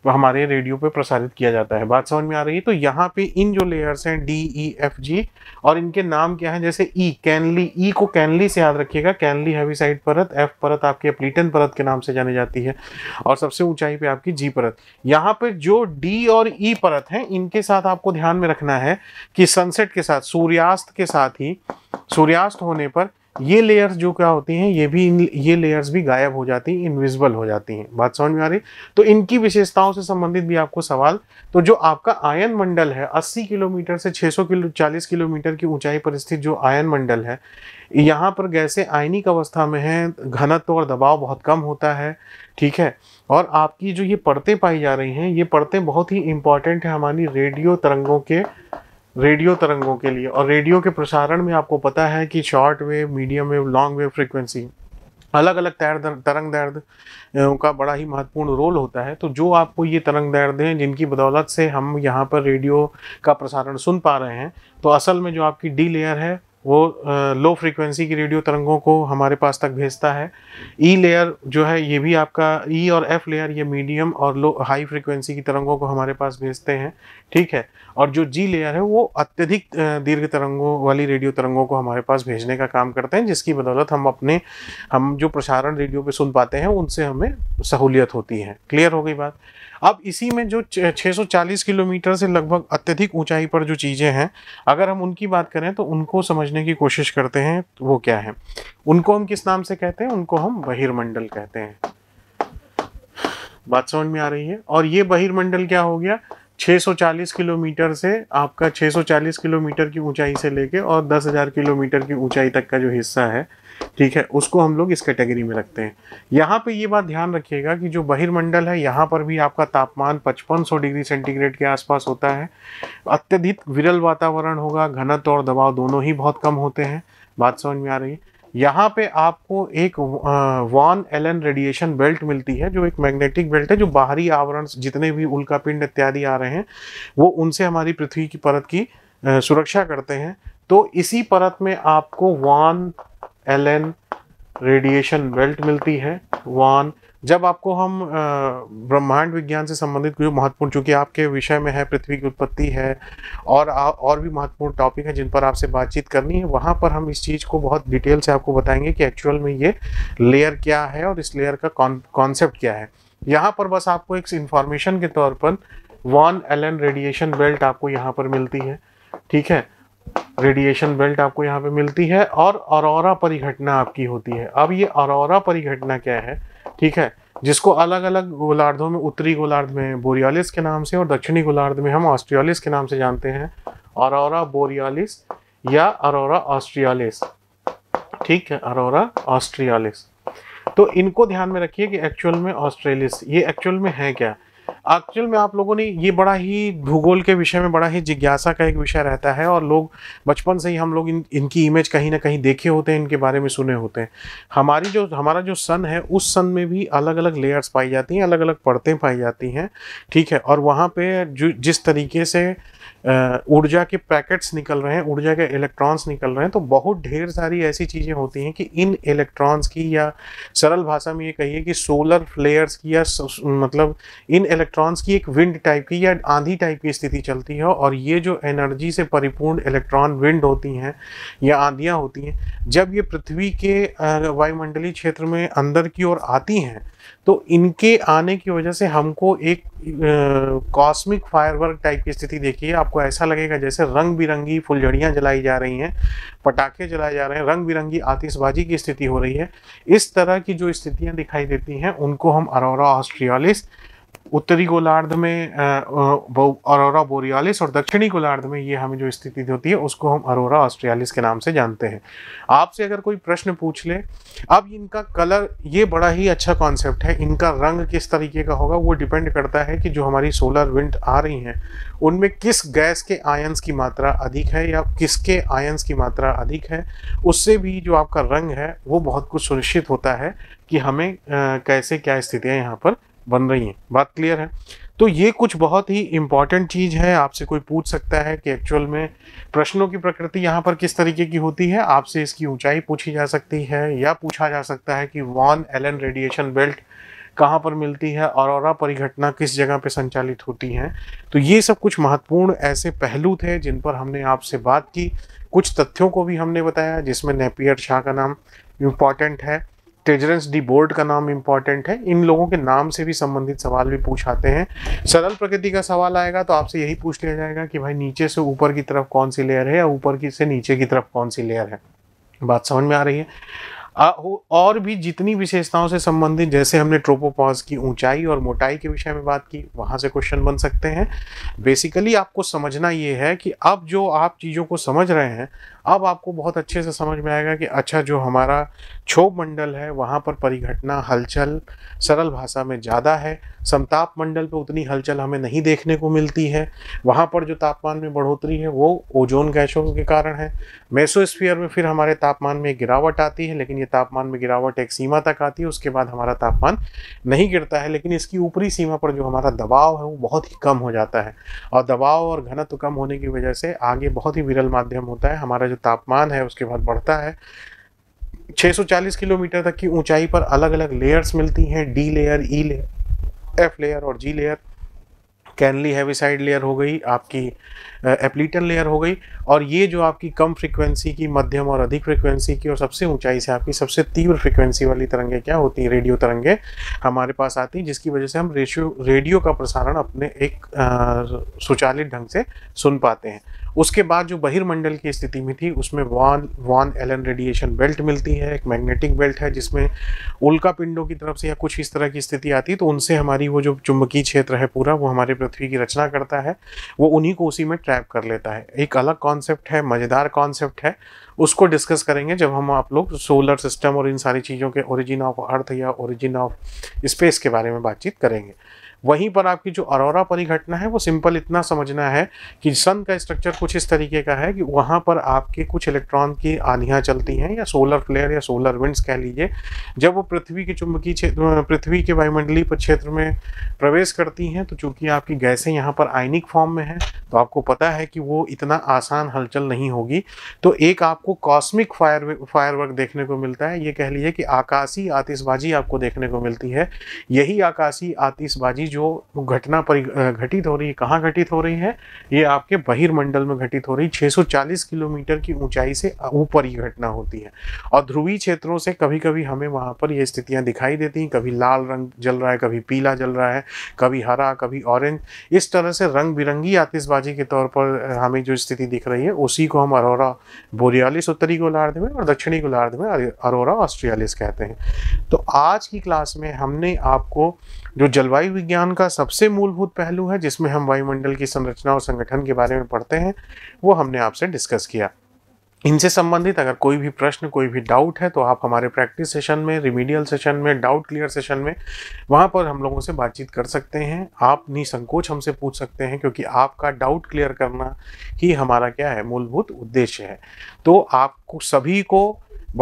वो हमारे रेडियो पे प्रसारित किया जाता है बात समझ में आ रही है तो यहाँ पे इन जो लेयर्स हैं डी ई एफ जी और इनके नाम क्या है जैसे ई कैनली ई को कैनली से याद रखिएगा कैनली साइड परत एफ परत आपकी अपलीटन परत के नाम से जानी जाती है और सबसे ऊंचाई पे आपकी जी परत यहाँ पे जो डी और ई e परत हैं इनके साथ आपको ध्यान में रखना है कि सनसेट के साथ सूर्यास्त के साथ ही सूर्यास्त होने पर ये लेयर्स जो क्या होती हैं ये भी ये लेयर्स भी गायब हो जाती हैं इनविजिबल हो जाती हैं बात समझ में आ रही तो इनकी विशेषताओं से संबंधित भी आपको सवाल तो जो आपका आयन मंडल है 80 किलोमीटर से 600 किलो चालीस किलोमीटर की ऊंचाई पर स्थित जो आयन मंडल है यहाँ पर गैसें आयनिक अवस्था में हैं घनत्व और दबाव बहुत कम होता है ठीक है और आपकी जो ये परतें पाई जा रही हैं ये परतें बहुत ही इंपॉर्टेंट है हमारी रेडियो तरंगों के रेडियो तरंगों के लिए और रेडियो के प्रसारण में आपको पता है कि short wave medium wave long wave frequency अलग अलग तैर तरंग दर्द का बड़ा ही महत्वपूर्ण रोल होता है तो जो आपको ये तरंग दर्द हैं जिनकी बदौलत से हम यहाँ पर रेडियो का प्रसारण सुन पा रहे हैं तो असल में जो आपकी डी लेयर है वो लो फ्रीक्वेंसी की रेडियो तरंगों को हमारे पास तक भेजता है ई e लेयर जो है ये भी आपका ई e और एफ लेयर ये मीडियम और लो हाई फ्रीक्वेंसी की तरंगों को हमारे पास भेजते हैं ठीक है और जो जी लेयर है वो अत्यधिक दीर्घ तरंगों वाली रेडियो तरंगों को हमारे पास भेजने का काम करते हैं जिसकी बदौलत हम अपने हम जो प्रसारण रेडियो पर सुन पाते हैं उनसे हमें सहूलियत होती है क्लियर हो गई बात अब इसी में जो 640 किलोमीटर से लगभग अत्यधिक ऊंचाई पर जो चीज़ें हैं अगर हम उनकी बात करें तो उनको समझने की कोशिश करते हैं तो वो क्या है उनको हम किस नाम से कहते हैं उनको हम बहिर्मंडल कहते हैं बात समझ में आ रही है और ये बहिर्मंडल क्या हो गया 640 किलोमीटर से आपका 640 किलोमीटर की ऊंचाई से लेके और 10,000 किलोमीटर की ऊंचाई तक का जो हिस्सा है ठीक है उसको हम लोग इस कैटेगरी में रखते हैं यहाँ पे ये बात ध्यान रखिएगा कि जो बहिर्मंडल है यहाँ पर भी आपका तापमान 5500 डिग्री सेंटीग्रेड के आसपास होता है अत्यधिक विरल वातावरण होगा घनत्व और दबाव दोनों ही बहुत कम होते हैं बात समझ में आ रही है यहाँ पे आपको एक वॉन एलन रेडिएशन बेल्ट मिलती है जो एक मैग्नेटिक बेल्ट है जो बाहरी आवरण जितने भी उल्का पिंड इत्यादि आ रहे हैं वो उनसे हमारी पृथ्वी की परत की सुरक्षा करते हैं तो इसी परत में आपको Van Allen radiation belt मिलती है वन जब आपको हम ब्रह्मांड विज्ञान से संबंधित जो महत्वपूर्ण चूँकि आपके विषय में है पृथ्वी की उत्पत्ति है और आ, और भी महत्वपूर्ण टॉपिक है जिन पर आपसे बातचीत करनी है वहाँ पर हम इस चीज़ को बहुत डिटेल से आपको बताएंगे कि एक्चुअल में ये लेयर क्या है और इस लेयर का कॉन्सेप्ट क्या है यहाँ पर बस आपको एक इन्फॉर्मेशन के तौर पर वन एल रेडिएशन बेल्ट आपको यहाँ पर मिलती है ठीक है रेडिएशन बेल्ट आपको यहाँ पे मिलती है और अरोरा परिघटना आपकी होती है अब ये अरोरा परिघटना क्या है ठीक है जिसको अलग अलग गोलार्धों में उत्तरी गोलार्ध में बोरियालिस के नाम से और दक्षिणी गोलार्ध में हम ऑस्ट्रियालिस के नाम से जानते हैं अरोरा बोरियालिस या अरोरा ऑस्ट्रियालिस ठीक है अरोरा ऑस्ट्रियालिस तो इनको ध्यान में रखिए कि एक्चुअल में ऑस्ट्रेलिस ये एक्चुअल में है क्या एक्चुअल में आप लोगों ने ये बड़ा ही भूगोल के विषय में बड़ा ही जिज्ञासा का एक विषय रहता है और लोग बचपन से ही हम लोग इन इनकी इमेज कहीं ना कहीं देखे होते हैं इनके बारे में सुने होते हैं हमारी जो हमारा जो सन है उस सन में भी अलग अलग लेयर्स पाई जाती हैं अलग अलग परतें पाई जाती हैं ठीक है और वहाँ पर जो जिस तरीके से ऊर्जा के पैकेट्स निकल रहे हैं ऊर्जा के इलेक्ट्रॉन्स निकल रहे हैं तो बहुत ढेर सारी ऐसी चीज़ें होती हैं कि इन इलेक्ट्रॉन्स की या सरल भाषा में ये कहिए कि सोलर फ्लेयर्स की या मतलब इन इलेक्ट्रॉन्स की एक विंड टाइप की या आंधी टाइप की स्थिति चलती है और ये जो एनर्जी से परिपूर्ण इलेक्ट्रॉन विंड होती हैं या आंधियाँ होती हैं जब ये पृथ्वी के वायुमंडलीय क्षेत्र में अंदर की ओर आती हैं तो इनके आने की वजह से हमको एक कॉस्मिक फायरवर्क टाइप की स्थिति देखिए आपको ऐसा लगेगा जैसे रंग बिरंगी फुलझड़ियाँ जलाई जा रही हैं पटाखे जलाए जा रहे हैं रंग बिरंगी आतिशबाजी की स्थिति हो रही है इस तरह की जो स्थितियाँ दिखाई देती हैं उनको हम अरोरा ऑस्ट्रियालिस उत्तरी गोलार्ध में अरोरा बोरियालिस और दक्षिणी गोलार्ध में ये हमें जो स्थिति होती है उसको हम अरोरा ऑस्ट्रियालिस के नाम से जानते हैं आपसे अगर कोई प्रश्न पूछ ले अब इनका कलर ये बड़ा ही अच्छा कॉन्सेप्ट है इनका रंग किस तरीके का होगा वो डिपेंड करता है कि जो हमारी सोलर विंड आ रही हैं उनमें किस गैस के आयन्स की मात्रा अधिक है या किसके आयन्स की मात्रा अधिक है उससे भी जो आपका रंग है वो बहुत कुछ सुनिश्चित होता है कि हमें कैसे क्या स्थितियाँ यहाँ पर बन रही हैं बात क्लियर है तो ये कुछ बहुत ही इम्पॉर्टेंट चीज़ है आपसे कोई पूछ सकता है कि एक्चुअल में प्रश्नों की प्रकृति यहाँ पर किस तरीके की होती है आपसे इसकी ऊंचाई पूछी जा सकती है या पूछा जा सकता है कि वॉन एलन रेडिएशन बेल्ट कहाँ पर मिलती है और परिघटना किस जगह पे संचालित होती हैं तो ये सब कुछ महत्वपूर्ण ऐसे पहलू थे जिन पर हमने आपसे बात की कुछ तथ्यों को भी हमने बताया जिसमें नेपियर शाह का नाम इम्पॉर्टेंट है टेजरेंस डी बोर्ड का नाम इम्पॉर्टेंट है इन लोगों के नाम से भी संबंधित सवाल भी पूछ आते हैं सरल प्रकृति का सवाल आएगा तो आपसे यही पूछ लिया जाएगा कि भाई नीचे से ऊपर की तरफ कौन सी लेयर है या ऊपर की से नीचे की तरफ कौन सी लेयर है बात समझ में आ रही है आ, और भी जितनी विशेषताओं से संबंधित जैसे हमने ट्रोपोपॉज की ऊंचाई और मोटाई के विषय में बात की वहाँ से क्वेश्चन बन सकते हैं बेसिकली आपको समझना ये है कि अब जो आप चीज़ों को समझ रहे हैं अब आपको बहुत अच्छे से समझ में आएगा कि अच्छा जो हमारा क्षोभ मंडल है वहाँ पर परिघटना हलचल सरल भाषा में ज़्यादा है समताप मंडल पर उतनी हलचल हमें नहीं देखने को मिलती है वहाँ पर जो तापमान में बढ़ोतरी है वो ओजोन गैसों के कारण है मेसोस्फीयर में फिर हमारे तापमान में गिरावट आती है लेकिन ये तापमान में गिरावट एक सीमा तक आती है उसके बाद हमारा तापमान नहीं गिरता है लेकिन इसकी ऊपरी सीमा पर जो हमारा दबाव है वो बहुत ही कम हो जाता है और दबाव और घनत्व कम होने की वजह से आगे बहुत ही विरल माध्यम होता है हमारा जो तापमान है उसके बाद बढ़ता है 640 किलोमीटर तक की ऊंचाई पर अलग अलग लेयर्स मिलती हैं D layer E layer F layer और G layer Kennelly Heaviside layer हो गई आपकी एप्लीटन लेयर हो गई और ये जो आपकी कम फ्रीक्वेंसी की मध्यम और अधिक फ्रीक्वेंसी की और सबसे ऊंचाई से आपकी सबसे तीव्र फ्रीक्वेंसी वाली तरंगें क्या होती हैं रेडियो तरंगें हमारे पास आती हैं जिसकी वजह से हम रेशियो रेडियो का प्रसारण अपने एक सुचालित ढंग से सुन पाते हैं उसके बाद जो बहिर्मंडल की स्थिति में थी उसमें Van Van Allen radiation belt मिलती है एक मैग्नेटिक बेल्ट है जिसमें उल्का पिंडों की तरफ से या कुछ इस तरह की स्थिति आती है तो उनसे हमारी वो जो चुंबकीय क्षेत्र है पूरा वो हमारे पृथ्वी की रचना करता है वो उन्हीं को उसी में ट्रैप कर लेता है एक अलग कॉन्सेप्ट है मज़ेदार कॉन्सेप्ट है उसको डिस्कस करेंगे जब हम आप लोग सोलर सिस्टम और इन सारी चीज़ों के ओरिजिन ऑफ अर्थ या ओरिजिन ऑफ स्पेस के बारे में बातचीत करेंगे वहीं पर आपकी जो अरोरा परिघटना है वो सिंपल इतना समझना है कि सन का स्ट्रक्चर कुछ इस तरीके का है कि वहाँ पर आपके कुछ इलेक्ट्रॉन की आंधियाँ चलती हैं या सोलर फ्लेयर या सोलर विंड्स कह लीजिए जब वो पृथ्वी के चुंबकीय क्षेत्र पृथ्वी के वायुमंडलीय क्षेत्र में प्रवेश करती हैं तो चूंकि आपकी गैसें यहाँ पर आयनिक फॉर्म में हैं तो आपको पता है कि वो इतना आसान हलचल नहीं होगी तो एक आपको कॉस्मिक फायर फायरवर्क देखने को मिलता है ये कह लीजिए कि आकाशीय आतिशबाजी आपको देखने को मिलती है यही आकाशीय आतिशबाजी जो घटना परि घटित हो रही है कहाँ घटित हो रही है ये आपके बहिर्मंडल में घटित हो रही 640 किलोमीटर की ऊंचाई से ऊपर ये घटना होती है और ध्रुवीय क्षेत्रों से कभी कभी हमें वहाँ पर ये स्थितियाँ दिखाई देती हैं कभी लाल रंग जल रहा है कभी पीला जल रहा है कभी हरा कभी ऑरेंज इस तरह से रंग बिरंगी आतिशबाजी के तौर पर हमें जो स्थिति दिख रही है उसी को हम अरोरा बोरियालिस उत्तरी गोलार्ध में और दक्षिणी गोलार्ध में अरोरा ऑस्ट्रियालिस कहते हैं तो आज की क्लास में हमने आपको जो जलवायु विज्ञान विज्ञान का सबसे मूलभूत पहलू है जिसमें हम वायुमंडल की संरचना और संगठन के बारे में पढ़ते हैं वो हमने आपसे डिस्कस किया इनसे संबंधित अगर कोई भी प्रश्न कोई भी डाउट है तो आप हमारे प्रैक्टिस सेशन में रिमीडियल सेशन में डाउट क्लियर सेशन में वहाँ पर हम लोगों से बातचीत कर सकते हैं आप निसंकोच हमसे पूछ सकते हैं क्योंकि आपका डाउट क्लियर करना ही हमारा क्या है मूलभूत उद्देश्य है तो आपको सभी को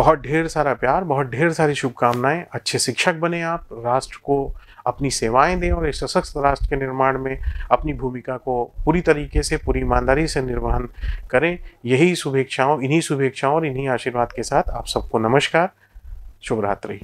बहुत ढेर सारा प्यार बहुत ढेर सारी शुभकामनाएं अच्छे शिक्षक बने आप राष्ट्र को अपनी सेवाएं दें और एक सशक्त राष्ट्र के निर्माण में अपनी भूमिका को पूरी तरीके से पूरी ईमानदारी से निर्वहन करें यही शुभेच्छाओं इन्हीं शुभेच्छाओं और इन्हीं आशीर्वाद के साथ आप सबको नमस्कार शुभरात्रि